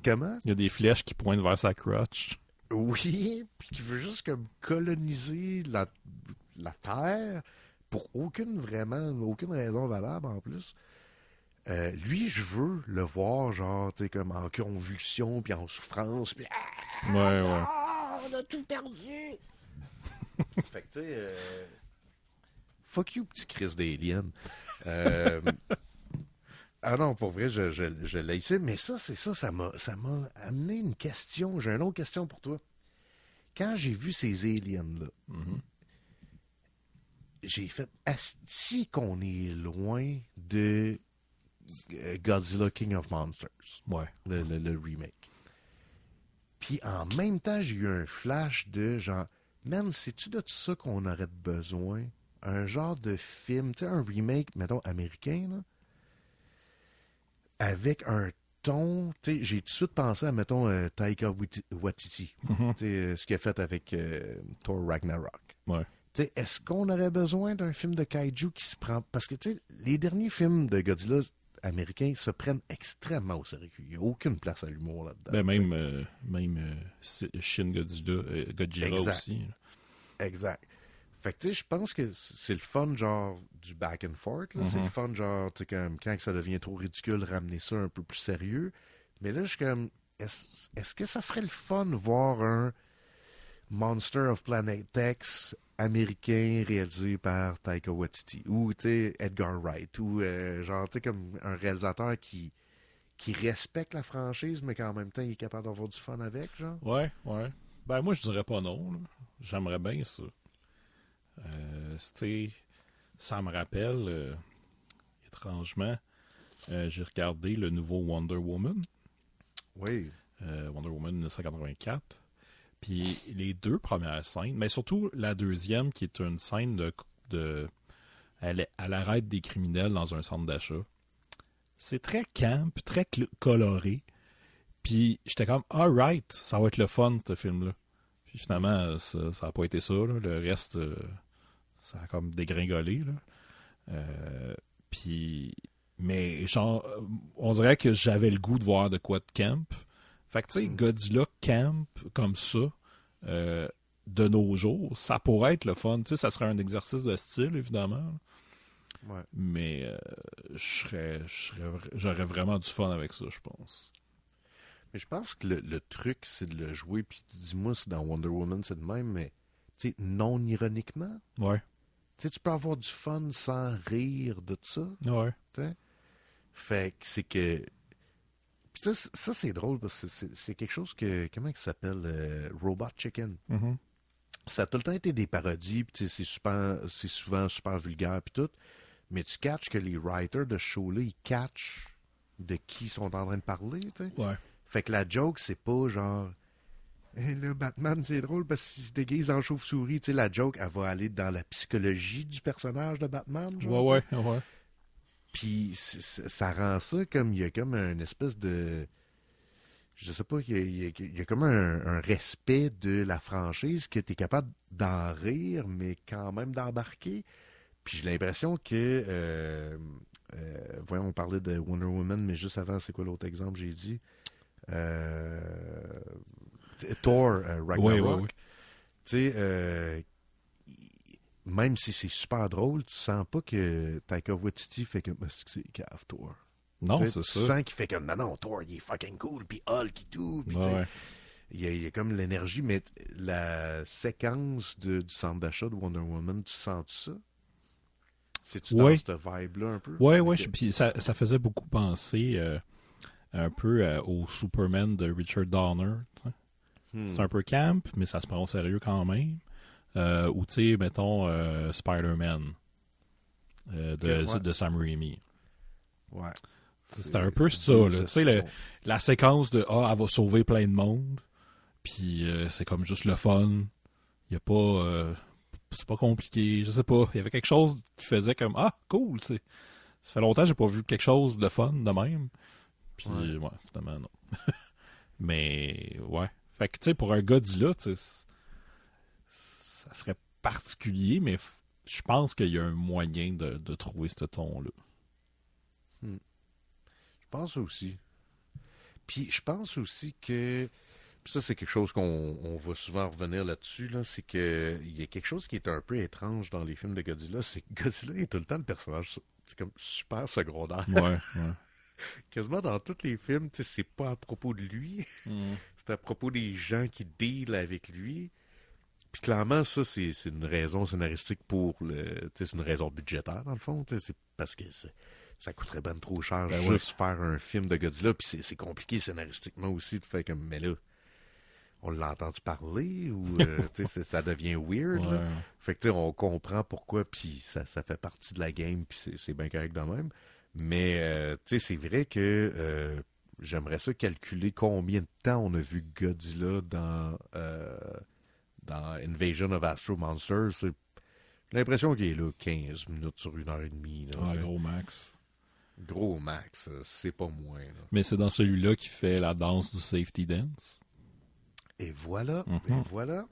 Speaker 1: Comment?
Speaker 2: Il y a des flèches qui pointent vers sa crutch.
Speaker 1: Oui, puis qui veut juste comme coloniser la, Terre pour aucune vraiment, aucune raison valable en plus. Euh, lui, je veux le voir, genre, tu comme en convulsion, puis en souffrance, puis... Ah, on a tout perdu! fait que, tu euh, Fuck you, petit Chris d'Alien. Euh, ah non, pour vrai, je, je, l'ai Mais ça, c'est ça, ça m'a, ça m'a amené une question. J'ai une autre question pour toi. Quand j'ai vu ces aliens-là, j'ai fait si qu'on est loin de euh, Godzilla King of Monsters. Ouais. le, le remake. Puis en même temps, j'ai eu un flash de genre man, c'est-tu de tout ça qu'on aurait besoin? Un genre de film, tu sais, un remake, mettons, américain, avec un ton, tu sais, j'ai tout de suite pensé à, mettons, euh, Taika Waititi, mhm. tu sais, euh, ce qu'il a fait avec euh, Thor Ragnarok. Ouais. Est-ce qu'on aurait besoin d'un film de kaiju qui se prend... Parce que, tu sais, les derniers films de Godzilla, américains se prennent extrêmement au sérieux. Il n'y a aucune place à l'humour là-dedans.
Speaker 2: Ben, même euh, même euh, Shin Godzilla, euh, Godzilla aussi.
Speaker 1: Exact. Fait que, je pense que c'est le fun, genre, du back and forth. C'est mm-hmm. le fun, genre, quand ça devient trop ridicule, ramener ça un peu plus sérieux. Mais là, je suis comme, est-ce que ça serait le fun voir un Monster of Planet X américain réalisé par Taika Waititi ou Edgar Wright ou euh, genre comme un réalisateur qui qui respecte la franchise mais qu'en même temps il est capable d'avoir du fun avec genre
Speaker 2: ouais ouais ben moi je dirais pas non j'aimerais bien ça euh, ça me rappelle euh, étrangement euh, j'ai regardé le nouveau Wonder Woman oui Wonder Woman 1984 puis les deux premières scènes, mais surtout la deuxième qui est une scène de, de elle, à des criminels dans un centre d'achat. C'est très camp, très coloré. Puis j'étais comme, right, ça va être le fun, ce film-là. Puis finalement, ça n'a pas été ça. Le reste, euh, ça a comme dégringolé. Euh, puis, mais genre, on dirait que j'avais le goût de voir de quoi de camp. Fait que tu sais, hmm. Godzilla Camp comme ça, euh, de nos jours, ça pourrait être le fun. Tu sais, ça serait un exercice de style, évidemment. Ouais. Mais euh, j'aurais vraiment du fun avec ça, je pense. Mais je
Speaker 1: pense que le, truc, c'est de le jouer. Puis dis-moi, si dans Wonder Woman, c'est de même, mais non ironiquement. Ouais. sais, tu peux avoir du fun sans rire de ça. Ouais. Fait que c'est que ça, c'est drôle parce que c'est quelque chose que. Comment il s'appelle euh, Robot Chicken. Mm-hmm. Ça a tout le temps été des parodies, puis c'est souvent super vulgaire, puis tout. Mais tu catches que les writers de show-là, ils catchent de qui ils sont en train de parler, tu sais. Ouais. Fait que la joke, c'est pas genre. Et eh, le Batman, c'est drôle parce qu'il se déguise en chauve-souris. Tu sais, la joke, elle va aller dans la psychologie du personnage de Batman. ouais, ouais, ouais, puis ça rend ça comme, il y a comme une espèce de, je sais pas, il y a, comme un, respect de la franchise que tu es capable d'en rire, mais quand même d'embarquer. Puis j'ai l'impression que, euh, euh, voyons, on parlait de Wonder Woman, mais juste avant, c'est quoi l'autre exemple j'ai dit? Euh, Thor, euh, Ragnarok. Tu sais, même si c'est super drôle, tu sens pas que Taika Waititi fait ah, que c'est cave, toi. Non, c'est ça. Tu sens qu'il fait comme non, non, toi il est fucking cool, puis Hulk et tout. il, y a, comme l'énergie, mais la séquence du centre
Speaker 2: d'achat de Wonder Woman, tu sens tout ça? C'est-tu cette vibe-là un peu? Oui, oui, puis ça, ça faisait beaucoup penser euh, un peu euh, au Superman de Richard Donner. Hmm. C'est un peu camp, mais ça se prend au sérieux quand même. Euh, ou, tu sais, mettons euh, Spider-Man euh, de, Sam Raimi. Ouais. C'était un peu ça, Tu sais, la séquence de Ah, elle va sauver plein de monde, puis c'est comme juste le fun. Il a pas. c'est pas compliqué, je sais pas. Il y avait quelque chose qui faisait comme Ah, cool, Ça fait longtemps que j'ai pas vu quelque chose de fun de même. Puis, ouais, finalement, non. Mais, ouais. Fait que, tu sais, pour un gars du tu ça serait particulier, mais je pense qu'il y a un moyen de, trouver ce ton-là. Hmm. Je pense aussi. Puis je pense aussi
Speaker 1: que puis ça, c'est quelque chose qu'on on va souvent revenir là-dessus, là, c'est que il y a quelque chose qui est un peu étrange dans les films de Godzilla, c'est que Godzilla est tout le temps le personnage c'est comme super secondaire. Ouais, ouais. Quasiment dans tous les films, c'est pas à propos de lui. Hmm. C'est à propos des gens qui deal avec lui. Puis clairement, ça, c'est une raison scénaristique pour le. C'est une raison budgétaire, dans le fond. C'est parce que ça coûterait bien trop cher ben juste faire un film de Godzilla. Puis c'est compliqué scénaristiquement aussi de faire comme. Mais là, on l'a entendu parler ou euh, ça devient weird. Fait que on comprend pourquoi, puis ça, fait partie de la game, puis c'est bien correct de même. Mais euh, c'est vrai que euh, j'aimerais ça calculer combien de temps on a vu Godzilla dans euh, dans Invasion of Astro Monsters, c'est j'ai l'impression qu'il est là 15 minutes sur une heure et demie. gros max. Gros max, euh, c'est pas moins.
Speaker 2: Mais c'est dans celui-là qu'il fait la danse du safety dance.
Speaker 1: Et voilà, et mhm. voilà.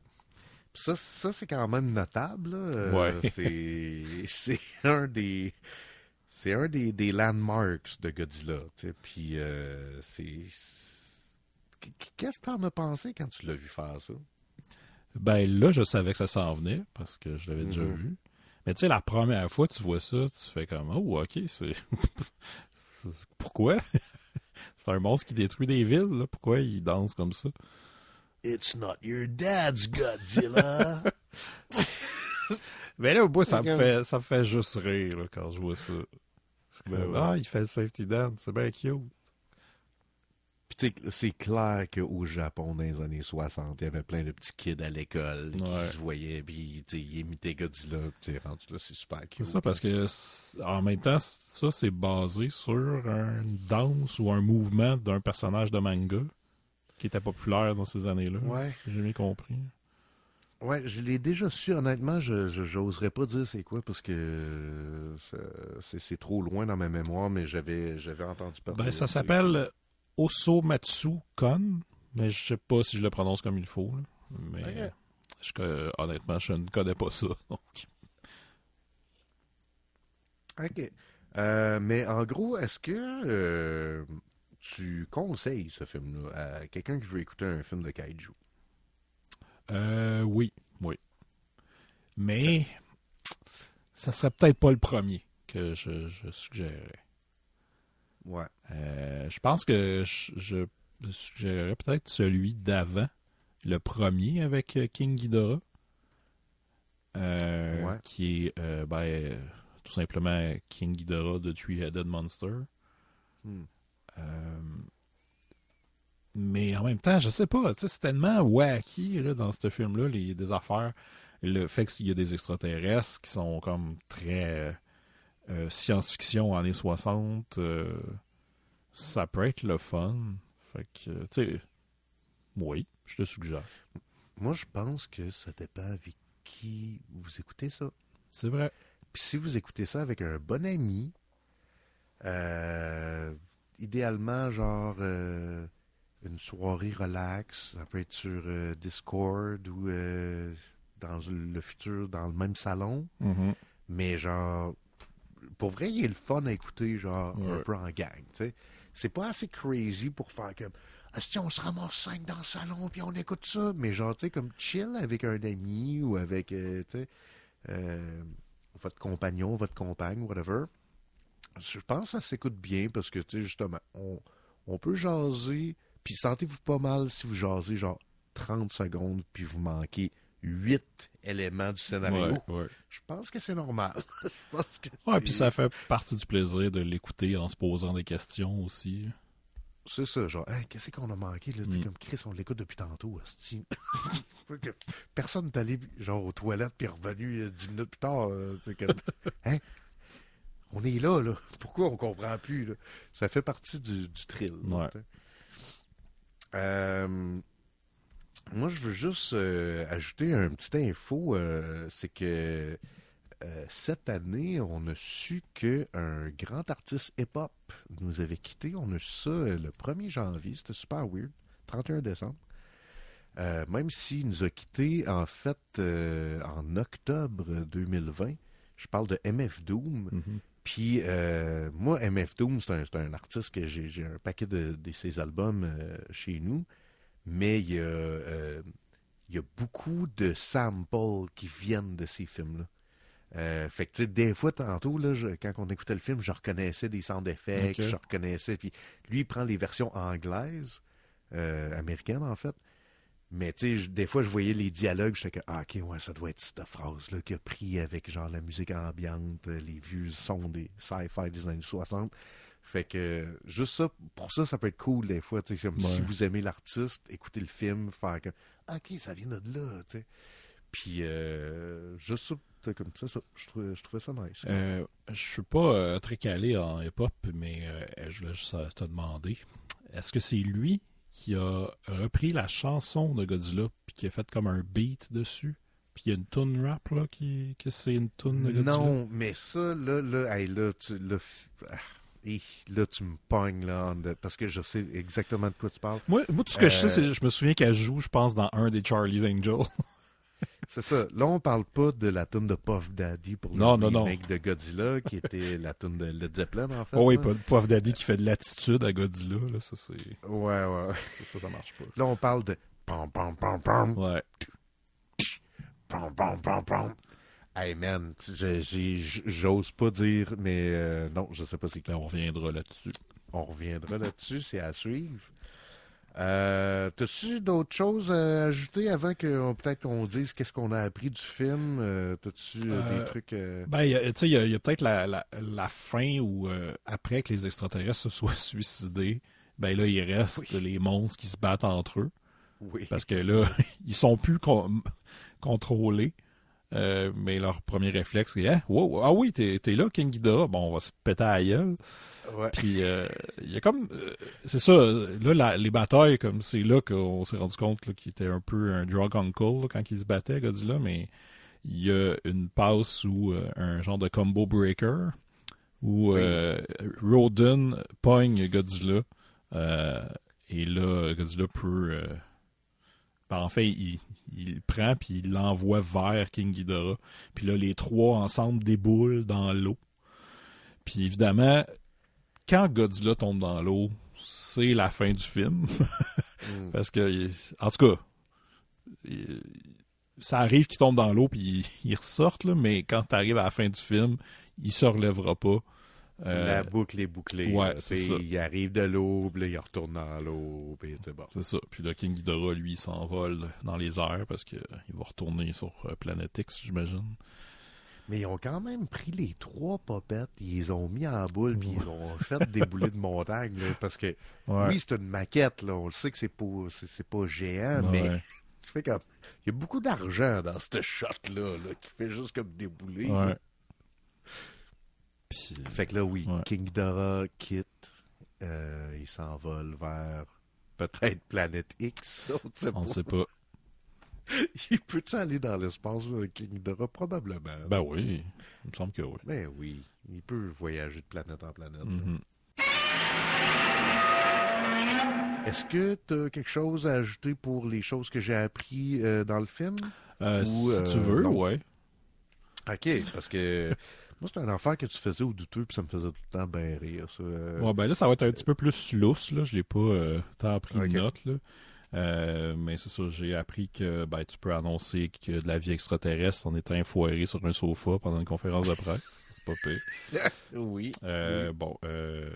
Speaker 1: ça, ça c'est quand même notable. Euh, ouais. c'est un des c'est un des, landmarks de Godzilla. Puis euh, c'est qu'est-ce que t'en as pensé quand tu
Speaker 2: l'as vu faire ça? Ben là, je savais que ça s'en venait parce que je l'avais déjà mhm. vu. Mais tu sais, la première fois que tu vois ça, tu fais comme Oh, ok, c'est. Pourquoi? c'est un monstre qui détruit des villes, là. Pourquoi il danse comme ça?
Speaker 1: It's not your dad's Godzilla!
Speaker 2: Mais là, au bout, ça me fait, ça me fait juste rire quand je vois ça. Ben ah, il fait le safety dance, c'est bien cute. Puis c'est clair
Speaker 1: qu'au Japon, dans les années 60, il y avait plein de petits kids à l'école qui se voyaient, puis ils imitaient Godzilla, puis rendu là, c'est super cool. C'est ça, parce
Speaker 2: que en même temps, ça, c'est basé sur une danse ou un mouvement d'un personnage de manga qui était populaire dans ces années-là. Ouais. J'ai bien compris.
Speaker 1: Ouais, je l'ai déjà su, honnêtement, je n'oserais pas dire c'est quoi parce que euh, c'est trop loin dans ma
Speaker 2: mémoire, mais j'avais j'avais entendu parler. Ben, ça s'appelle Osomatsu Kon, mais je sais pas si je le prononce comme il faut. Mais euh, honnêtement, je ne connais pas ça. OK. Euh,
Speaker 1: mais en gros, est-ce que euh, tu conseilles ce film-là à quelqu'un
Speaker 2: qui veut écouter un film de kaiju? oui, oui. Mais ça serait peut-être pas le premier que je, je suggérerais. Ouais je pense que je, suggérerais peut-être celui d'avant, le premier avec euh, King Ghidorah. Euh, qui est euh, ben, tout simplement King Ghidorah de Three-Headed Monster. Hmm. mais en même temps, je sais pas, c'est tellement wacky dans ce film-là, les affaires. Le fait qu'il y a des extraterrestres qui sont comme très science-fiction années 60. Ça peut être le fun. Fait que, tu sais, oui, je te suggère. Moi, je pense que ça dépend avec qui
Speaker 1: vous écoutez ça. C'est vrai. Puis si vous écoutez ça avec un bon ami, euh, idéalement, genre euh, une soirée relax, ça peut être sur euh, Discord ou dans le futur, dans le même salon. Mm-hmm. Mais genre, pour vrai, il est le fun à écouter, genre un peu en gang, tu sais c'est pas assez crazy pour faire comme si on se ramasse cinq dans le salon puis on écoute ça, mais genre tu sais comme chill avec un ami ou avec euh, tu sais euh, votre compagnon, votre compagne, whatever. Je pense que ça s'écoute bien parce que tu sais justement on, on peut jaser puis sentez-vous pas mal si vous jasez genre 30 secondes puis vous manquez huit éléments du scénario. Je pense que c'est normal. puis ça
Speaker 2: fait partie du plaisir de l'écouter en se posant des questions aussi. C'est ça, genre, qu'est-ce qu'on a manqué? Là? Mm. comme
Speaker 1: Chris, on l'écoute depuis tantôt.
Speaker 2: personne n'est allé genre, aux toilettes puis
Speaker 1: revenu euh, dix minutes plus tard. Euh, hein? On est là, là. Pourquoi on comprend plus? Ça fait partie du, thrill. Euh, moi, je veux juste euh, ajouter un petite info. Euh, c'est que euh, cette année, on a su qu'un grand artiste hip-hop nous avait quitté. On a su ça le 1er janvier. C'était super weird. 31 décembre. même s'il nous a quittés, en fait, en octobre 2020, je parle de MF Doom. Mm-hmm. Puis, moi, MF Doom, c'est un, artiste que j'ai un paquet de ses albums chez nous mais euh, il y, a beaucoup de samples qui viennent de ces films-là. Euh, des fois, tantôt, quand on écoutait le film, je reconnaissais des sound effects, je reconnaissais. Puis lui, il prend les versions anglaises, euh, américaines, en fait. Mais tu sais, des fois, je voyais les dialogues, je sais que, ah, ok, ouais, ça doit être cette phrase-là qui a pris avec genre la musique ambiante, euh, les vieux sons des sci-fi des années 60. Fait que, juste ça, pour ça, ça peut être cool des fois, tu sais, si vous aimez l'artiste, écoutez le film, faire que, ok, ça vient de là, tu sais. Puis, euh, juste comme ça, ça je, trouvais, je, trouvais, ça nice. Euh,
Speaker 2: je suis pas très calé en hip-hop, mais je voulais juste te demander, est-ce que c'est lui qui a repris la chanson de Godzilla, puis qui a fait comme un beat dessus. Puis il y a une tune rap, là, qui, que c'est une tune de Godzilla. Non,
Speaker 1: mais ça, là, là, ah, là, tu, me pognes, là, parce que je sais exactement de quoi tu parles. Moi, tout ce que je sais, euh, c'est
Speaker 2: je me souviens qu'elle joue, je pense, dans un des Charlie's Angels. C'est ça. Là, on parle pas
Speaker 1: de la tune de Puff Daddy pour le mec de Godzilla, qui était la tune de Led Zeppelin, en fait. Oh oui,
Speaker 2: Puff Daddy qui fait de l'attitude à Godzilla, là,
Speaker 1: ça c'est... Ouais, ouais. Ça, ça marche pas. Là, on parle de... Pam, pam, pam, pam. Ouais. Pam, pam, pam, pam. Hey man, j'ose pas dire, mais euh, non, je sais pas c'est ben, on reviendra là-dessus. On reviendra là-dessus, c'est à suivre. Euh, t'as-tu d'autres choses à ajouter avant que peut-être qu'on dise qu'est-ce qu'on a appris du film?
Speaker 2: Euh, t'as-tu euh, des trucs? Ben, tu sais, il y a, peut-être la, fin où après que les extraterrestres se soient suicidés, ben là, il reste les monstres qui se battent entre eux. Parce que là, ils sont plus contrôlés. mais leur premier réflexe, c'est hein, Ah oui, t'es là, King Bon, on va se péter à puis euh, il y a comme. Euh, c'est ça, là, les batailles, comme c'est là qu'on s'est rendu compte qu'il était un peu un drug uncle quand il se battait, Godzilla, mais il y a une passe ou euh, un genre de combo breaker où oui. Roden pogne Godzilla. et là, Godzilla peut. Ben, en fait, il, prend puis il l'envoie vers King Ghidorah. Puis là, les trois ensemble déboulent dans l'eau. Puis évidemment, quand Godzilla tombe dans l'eau, c'est la fin du film. Hmm. Parce que, en tout cas, ça arrive qu'il tombe dans l'eau puis il, ressorte, mais quand tu arrives à la fin du film, il se relèvera pas. Euh, la boucle est bouclée. Il arrive de l'eau, puis il retourne dans l'eau, puis c'est bon. C'est ça. Puis le King Ghidorah, lui, s'envole dans les airs parce qu'il va retourner sur euh, Planète X, j'imagine. Mais ils ont quand même pris les trois popettes, ils les ont mis en boule, puis ils
Speaker 1: ont fait des boulets de montagne. parce que oui, c'est une maquette, là, on le sait que c'est pas, c'est, pas géant, mais tu fais comme. Il y a beaucoup d'argent dans ce shot-là qui fait juste comme des boulets. Euh, fait que là, oui, King Dora quitte, euh, il s'envole vers peut-être planète X, on ne Sait pas. Il peut aller dans l'espace avec Dora? Probablement. Ben oui. Il me semble que oui. Ben oui. Il peut voyager de planète en planète. Mhm. Est-ce que tu as quelque chose à ajouter pour les choses que j'ai appris euh, dans le film? Euh, si euh, tu veux, oui. ouais. OK, parce que... Moi, c'est un enfer que tu faisais au douteux, puis ça me faisait tout le temps bien rire. ben
Speaker 2: là, ça va être un petit peu plus lousse, là. Je l'ai pas tant pris note, là. Euh, mais c'est ça, j'ai appris que ben, tu peux annoncer que de la vie extraterrestre en étant foiré sur un sofa pendant une conférence de presse. c'est pas pire. oui. Euh, oui. Bon, euh,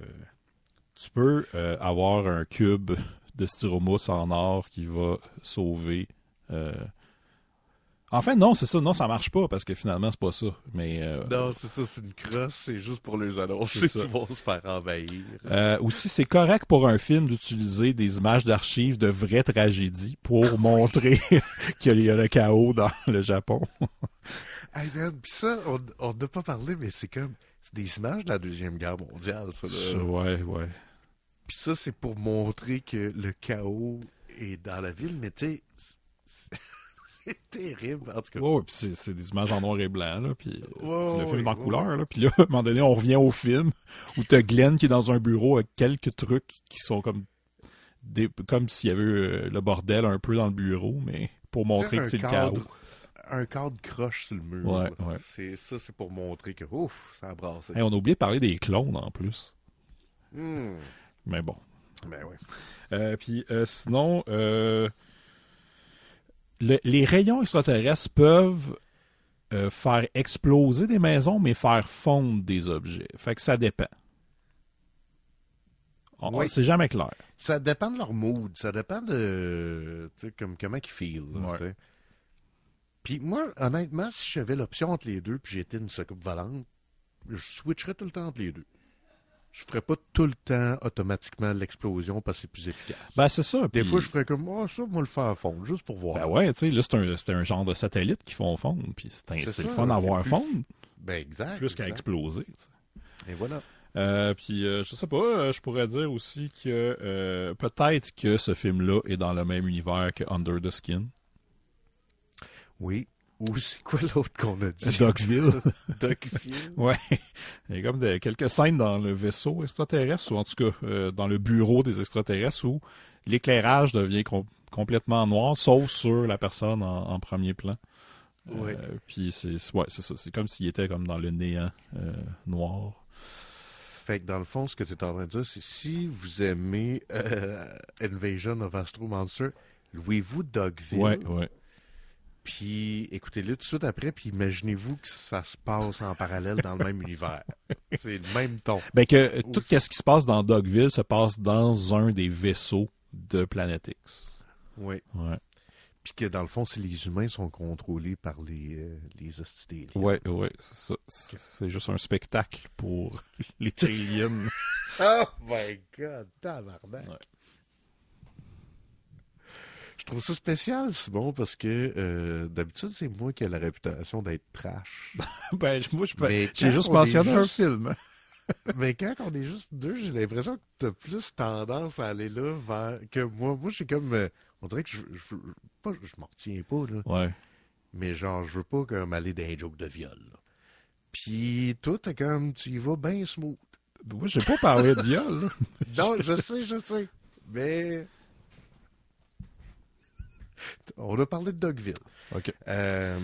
Speaker 2: tu peux avoir un cube de styromousse en or qui va sauver en fait, non, c'est ça. Non, ça marche pas parce que finalement, c'est pas ça. Mais, euh,
Speaker 1: non, c'est ça. C'est une crosse. C'est juste pour les annoncer qui vont se faire envahir.
Speaker 2: Euh, aussi, c'est correct pour un film d'utiliser des images d'archives de vraies tragédies pour ah montrer qu'il y a le chaos dans le Japon.
Speaker 1: hey man, pis ça, on n'a pas parlé, mais c'est comme. C'est des images de la Deuxième Guerre mondiale, ça. Ouais, ouais. Puis ça, c'est pour montrer que le chaos est
Speaker 2: dans la ville, mais tu sais c'est terrible, en tout cas. puis c'est des images en noir et blanc, là, puis euh, le film en couleur, là, puis là, à un moment donné, on revient au film, où t'as Glenn qui est dans un bureau avec quelques trucs qui sont comme comme s'il y avait euh, le bordel un peu dans le bureau, mais pour montrer que c'est le cadre
Speaker 1: Un cadre croche sur le mur. Ouais, ouais. C'est ça, c'est pour montrer que ouf, ça a on a
Speaker 2: oublié de parler des clones en plus. Hmm. Mais bon. Ben oui. Euh, puis sinon, les rayons extraterrestres peuvent euh, faire exploser des maisons, mais faire fondre des objets. Fait que ça dépend. C'est jamais clair.
Speaker 1: Ça dépend de leur mood, ça dépend de comme, comment ils feel. Puis moi, honnêtement, si j'avais l'option entre les deux, puis j'étais une soucoupe valente, je switcherais tout le temps entre les deux
Speaker 2: je ferais pas tout le temps automatiquement l'explosion parce que c'est plus efficace. Ben, c'est ça. Des fois, je ferais comme, oh, ça, moi, le faire fondre, juste pour voir. Ben ouais, tu sais, là, c'est un, un, genre de satellite qui font fondre, puis c'est le fun d'avoir plus... fondre. Ben, exact. Plus qu'à exploser, Et voilà. Euh, puis, euh, je sais pas, euh, je pourrais dire aussi que peut-être que ce film-là est dans le même univers que Under the Skin. Oui, ou c'est quoi l'autre qu'on a dit? Dogville. Dogville. ouais. Il y a comme quelques scènes dans le vaisseau extraterrestre, ou en tout cas euh, dans le bureau des extraterrestres, où l'éclairage devient complètement noir, sauf sur la personne en, premier plan. Euh, oui. puis c'est ouais, C'est comme s'il était comme dans le néant euh, noir. Fait dans le
Speaker 1: fond, ce que tu es en train de dire, c'est si vous aimez Invasion of Astro Monster, louez-vous Dogville. Oui, oui. Puis écoutez-le tout de suite après, puis imaginez-vous que ça se passe en parallèle dans le même univers. C'est le même ton. Ben que euh, tout
Speaker 2: ce qui se passe dans Dogville se passe dans un des vaisseaux de Planet X.
Speaker 1: Oui. Ouais. Puis que dans le fond, c'est les humains sont contrôlés par les, euh,
Speaker 2: hostilités. Oui, oui, c'est ça. C'est juste un spectacle pour les aliens.
Speaker 1: oh my god, tabarnak. Ouais. Je trouve ça spécial, Simon, parce que euh, d'habitude, c'est moi qui ai la réputation d'être trash.
Speaker 2: ben, moi, je J'ai juste mentionné un film.
Speaker 1: Mais quand on est juste deux, j'ai l'impression que t'as plus tendance à aller là vers que moi. Moi, je suis comme. Euh, on dirait que je. je, je m'en retiens pas, là. Ouais. Mais genre, je veux pas comme aller dans un joke de viol. Puis toi, t'es comme. Tu y vas bien smooth. Moi, j'ai pas parlé de viol. Là. non, je sais, je sais. Mais on a parlé de Dogville. OK. Euh,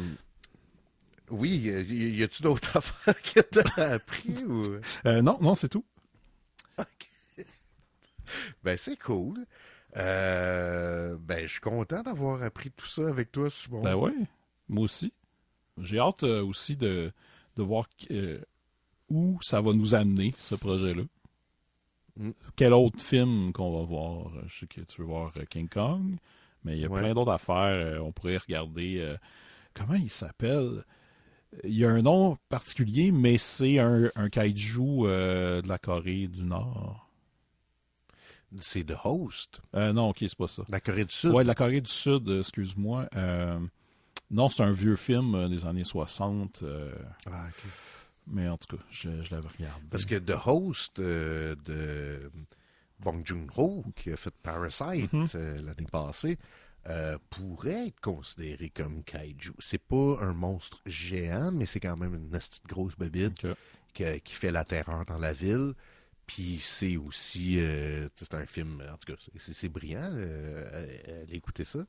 Speaker 1: oui, euh, y a-tu d'autres affaires que tu as appris ou...
Speaker 2: Euh, non, non, c'est tout. OK.
Speaker 1: Ben, c'est cool. ben,
Speaker 2: je suis content
Speaker 1: d'avoir appris tout ça avec toi, Simon. Ben oui,
Speaker 2: moi aussi. J'ai hâte aussi de, de voir où ça va nous amener, ce projet-là. Mm. Quel autre film qu'on va voir? Je sais que tu veux voir King Kong. Mais il y a plein d'autres affaires. Euh, on pourrait regarder. Euh, comment il s'appelle il y a un nom particulier, mais c'est un, un, kaiju euh, de la Corée du Nord. C'est The Host. non, ok, c'est pas ça. La Corée du Sud. Ouais, de la Corée du Sud, excuse-moi. non, c'est un vieux film des années 60. Ah, mais en tout cas, je, je l'avais regardé. Parce que The Host
Speaker 1: de Bong Joon-ho, qui a fait Parasite mhm. euh, l'année passée, euh, pourrait être considéré comme kaiju. C'est pas un monstre géant, mais c'est quand même une petite grosse bébite qui fait la terreur dans la ville. Puis c'est aussi, euh, c'est un film, en tout cas, c'est brillant, euh, ça.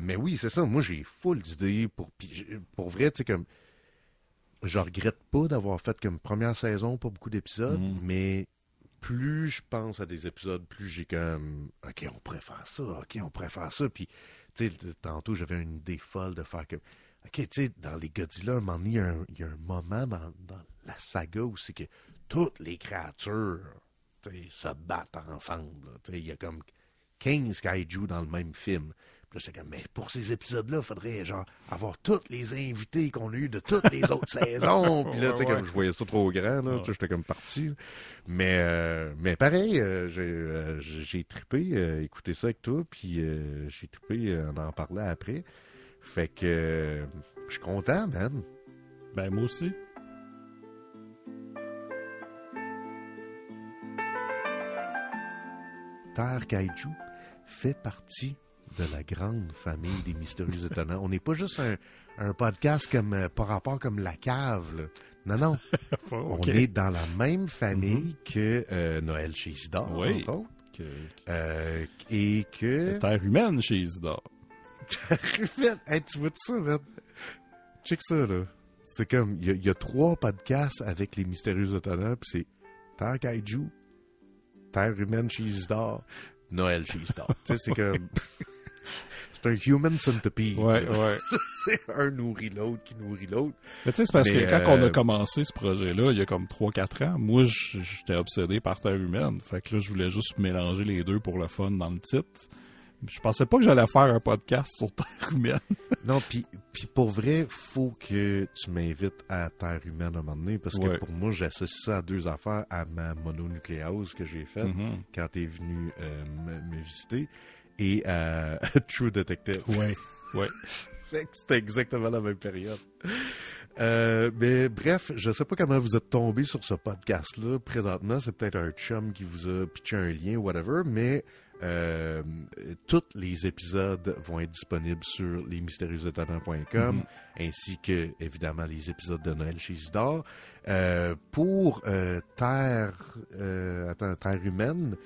Speaker 1: mais oui, c'est ça, moi j'ai full d'idées pour, pour vrai, tu sais, comme, je regrette pas d'avoir fait comme première saison, pas beaucoup d'épisodes, mhm. mais plus je pense à des épisodes, plus j'ai comme OK, on préfère ça, OK, on préfère ça. Puis, tu sais, tantôt, j'avais une idée folle de faire que... OK, tu sais, dans les Godzilla, il y, a un, il y a un moment dans, la saga où c'est que toutes les créatures se battent ensemble. Il y a comme 15 kaiju dans le même film mais pour ces épisodes-là, il faudrait genre avoir toutes les invités qu'on a eus de toutes les autres saisons. comme je voyais ça trop grand, là, j'étais comme parti. Mais, euh, mais pareil, euh, j'ai, tripé euh, j'ai écouter ça avec toi, puis j'ai trippé, en en parler après. Fait que je suis content, man. Ben, moi aussi. Terre Kaiju fait partie de la grande famille des mystérieux étonnants. On n'est pas juste un, un podcast comme euh, par rapport comme la cave. Non, non.
Speaker 2: On est dans la
Speaker 1: même famille mm-hmm. que euh, Noël chez Isidore, Oui. Que- euh, et que... Terre humaine chez Isidore. Terre humaine. tu vois ça, Check ça, là. C'est comme, il y a- trois podcasts avec les mystérieux étonnants, puis c'est Terre Kaiju, Terre humaine chez Isidore, Noël chez Isidore. tu sais, c'est comme
Speaker 2: c'est un human centipede.
Speaker 1: c'est un nourrit l'autre qui nourrit l'autre. Mais tu sais, c'est parce que quand on a euh,
Speaker 2: commencé ce projet-là, il y a comme 3-4 ans, moi, j'étais obsédé par Terre humaine. Fait que là, je voulais juste mélanger les deux pour le fun dans le titre. Je pensais pas que j'allais faire un podcast sur Terre humaine. non, puis pour vrai, faut que
Speaker 1: tu m'invites à Terre humaine à un moment donné, parce que pour moi, j'associe ça à deux affaires, à ma mononucléose que j'ai faite mm-hmm. quand tu es venu euh, me visiter, et euh, True Detective. Oui, ouais. C'était exactement la même période. Euh, mais bref, je sais pas comment vous êtes tombé sur ce podcast-là présentement. C'est peut-être un chum qui vous a pitché un lien, whatever, mais euh, tous les épisodes vont être disponibles sur lesmystérieuxétonnants.com mm-hmm. ainsi que, évidemment, les épisodes de Noël chez Isidore. Euh, pour Terre, attends, Terre humaine,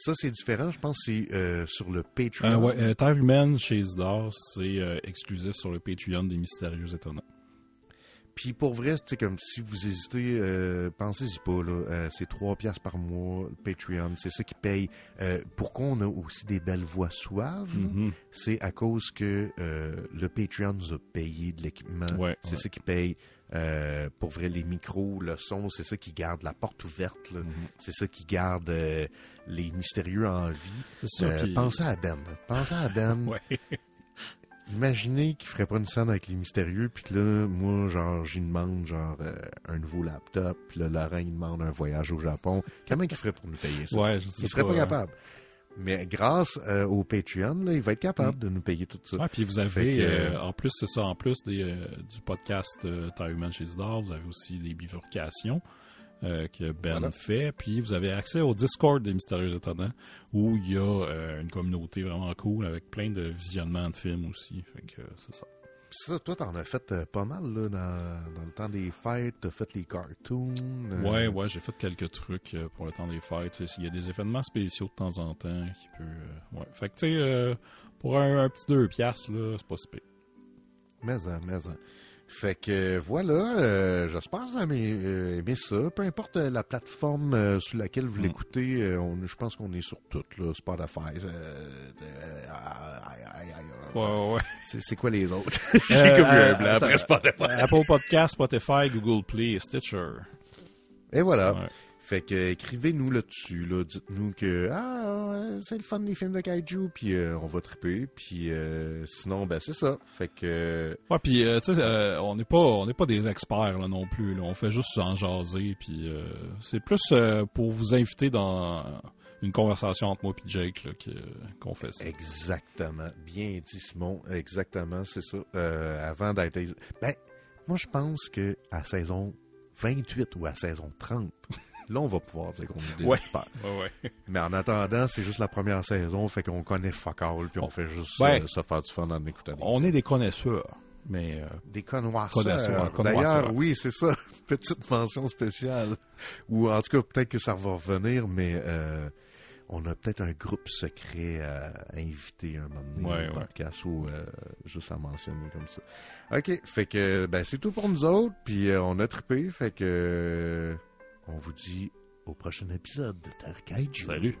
Speaker 1: ça, c'est différent. Je pense que c'est euh, sur le Patreon. Euh, ouais, euh,
Speaker 2: Terre humaine chez Isidore, c'est exclusif sur le Patreon des Mystérieux Étonnants. Puis pour vrai, c'est comme si vous hésitez, euh, pensez-y pas. Là, euh, c'est trois pièces par
Speaker 1: mois, Patreon, c'est ça qui paye. Euh, pourquoi on a aussi des belles voix suaves mm-hmm. C'est à cause que le Patreon nous a payé de l'équipement. c'est ça qui paye. pour vrai, les micros, le son, c'est ça qui garde la porte ouverte. Mm-hmm. C'est ça qui garde les mystérieux en vie. C'est Pensez à Ben. Pensez à Ben. Imaginez qu'il ferait pas une scène avec les mystérieux, puis que là, moi, genre, j'y demande, genre, euh, un nouveau laptop, puis là, Laurent, demande un voyage au Japon. Comment il ferait pour nous payer ça? Ouais, je sais il serait pas, hein. capable. Mais grâce euh, au Patreon, il va être capable mm. de nous payer tout ça. Ouais, puis vous avez, euh,
Speaker 2: en plus, c'est ça, en plus du podcast Human chez Manchester, vous avez aussi Les bifurcations. Euh, que Ben fait. Puis vous avez accès au Discord des Mystérieux Étonnants où il y a euh, une communauté vraiment cool avec plein de visionnements de films aussi. Fait que euh, c'est ça. toi, t'en as fait pas mal dans,
Speaker 1: le temps des fêtes. T'as fait les cartoons. Ouais, ouais,
Speaker 2: j'ai fait quelques trucs pour le temps des fêtes. Il y a des événements spéciaux de temps en temps qui peut. Fait que tu sais, pour un, petit deux piastres, c'est pas si pire. Mais, hein, mais. Hein. Fait que
Speaker 1: voilà, j'espère que vous avez ça. Peu importe la plateforme sur laquelle vous l'écoutez, je pense qu'on est sur toutes, là, Spotify. Ouais, ouais. C'est quoi les autres? J'ai comme Apple Podcast, Spotify, Google Play Stitcher. Et voilà. Fait que écrivez-nous là-dessus, là. Dites-nous que ah c'est le fun des films de kaiju, puis euh, on va triper, puis euh, sinon ben c'est ça. Fait que
Speaker 2: ouais, puis euh, tu sais on n'est pas on n'est pas des experts là non plus. Là. On fait juste en jaser, puis c'est plus pour vous inviter dans une conversation entre moi et Jake là, qu'on fait ça. Exactement, bien dit Simon, exactement, c'est ça. avant d'être ben moi je
Speaker 1: pense que à saison 28 ou à saison 30. Là, on va pouvoir dire qu'on est des ouais. Mais en attendant, c'est juste la première saison, fait qu'on connaît fuck all, puis on, fait juste ça ben, euh, se faire du fun en écoutant. On est des connaisseurs. Mais des connoisseurs. Euh, D'ailleurs, oui, c'est ça. Petite mention spéciale. Ou en tout cas, peut-être que ça va revenir, mais euh, on a peut-être un groupe secret à inviter un moment donné Oui, oui. podcast ou juste à mentionner comme ça. OK, fait que ben c'est tout pour nous autres puis on a trippé fait que on vous dit au prochain épisode de Terre Kaiju. Salut!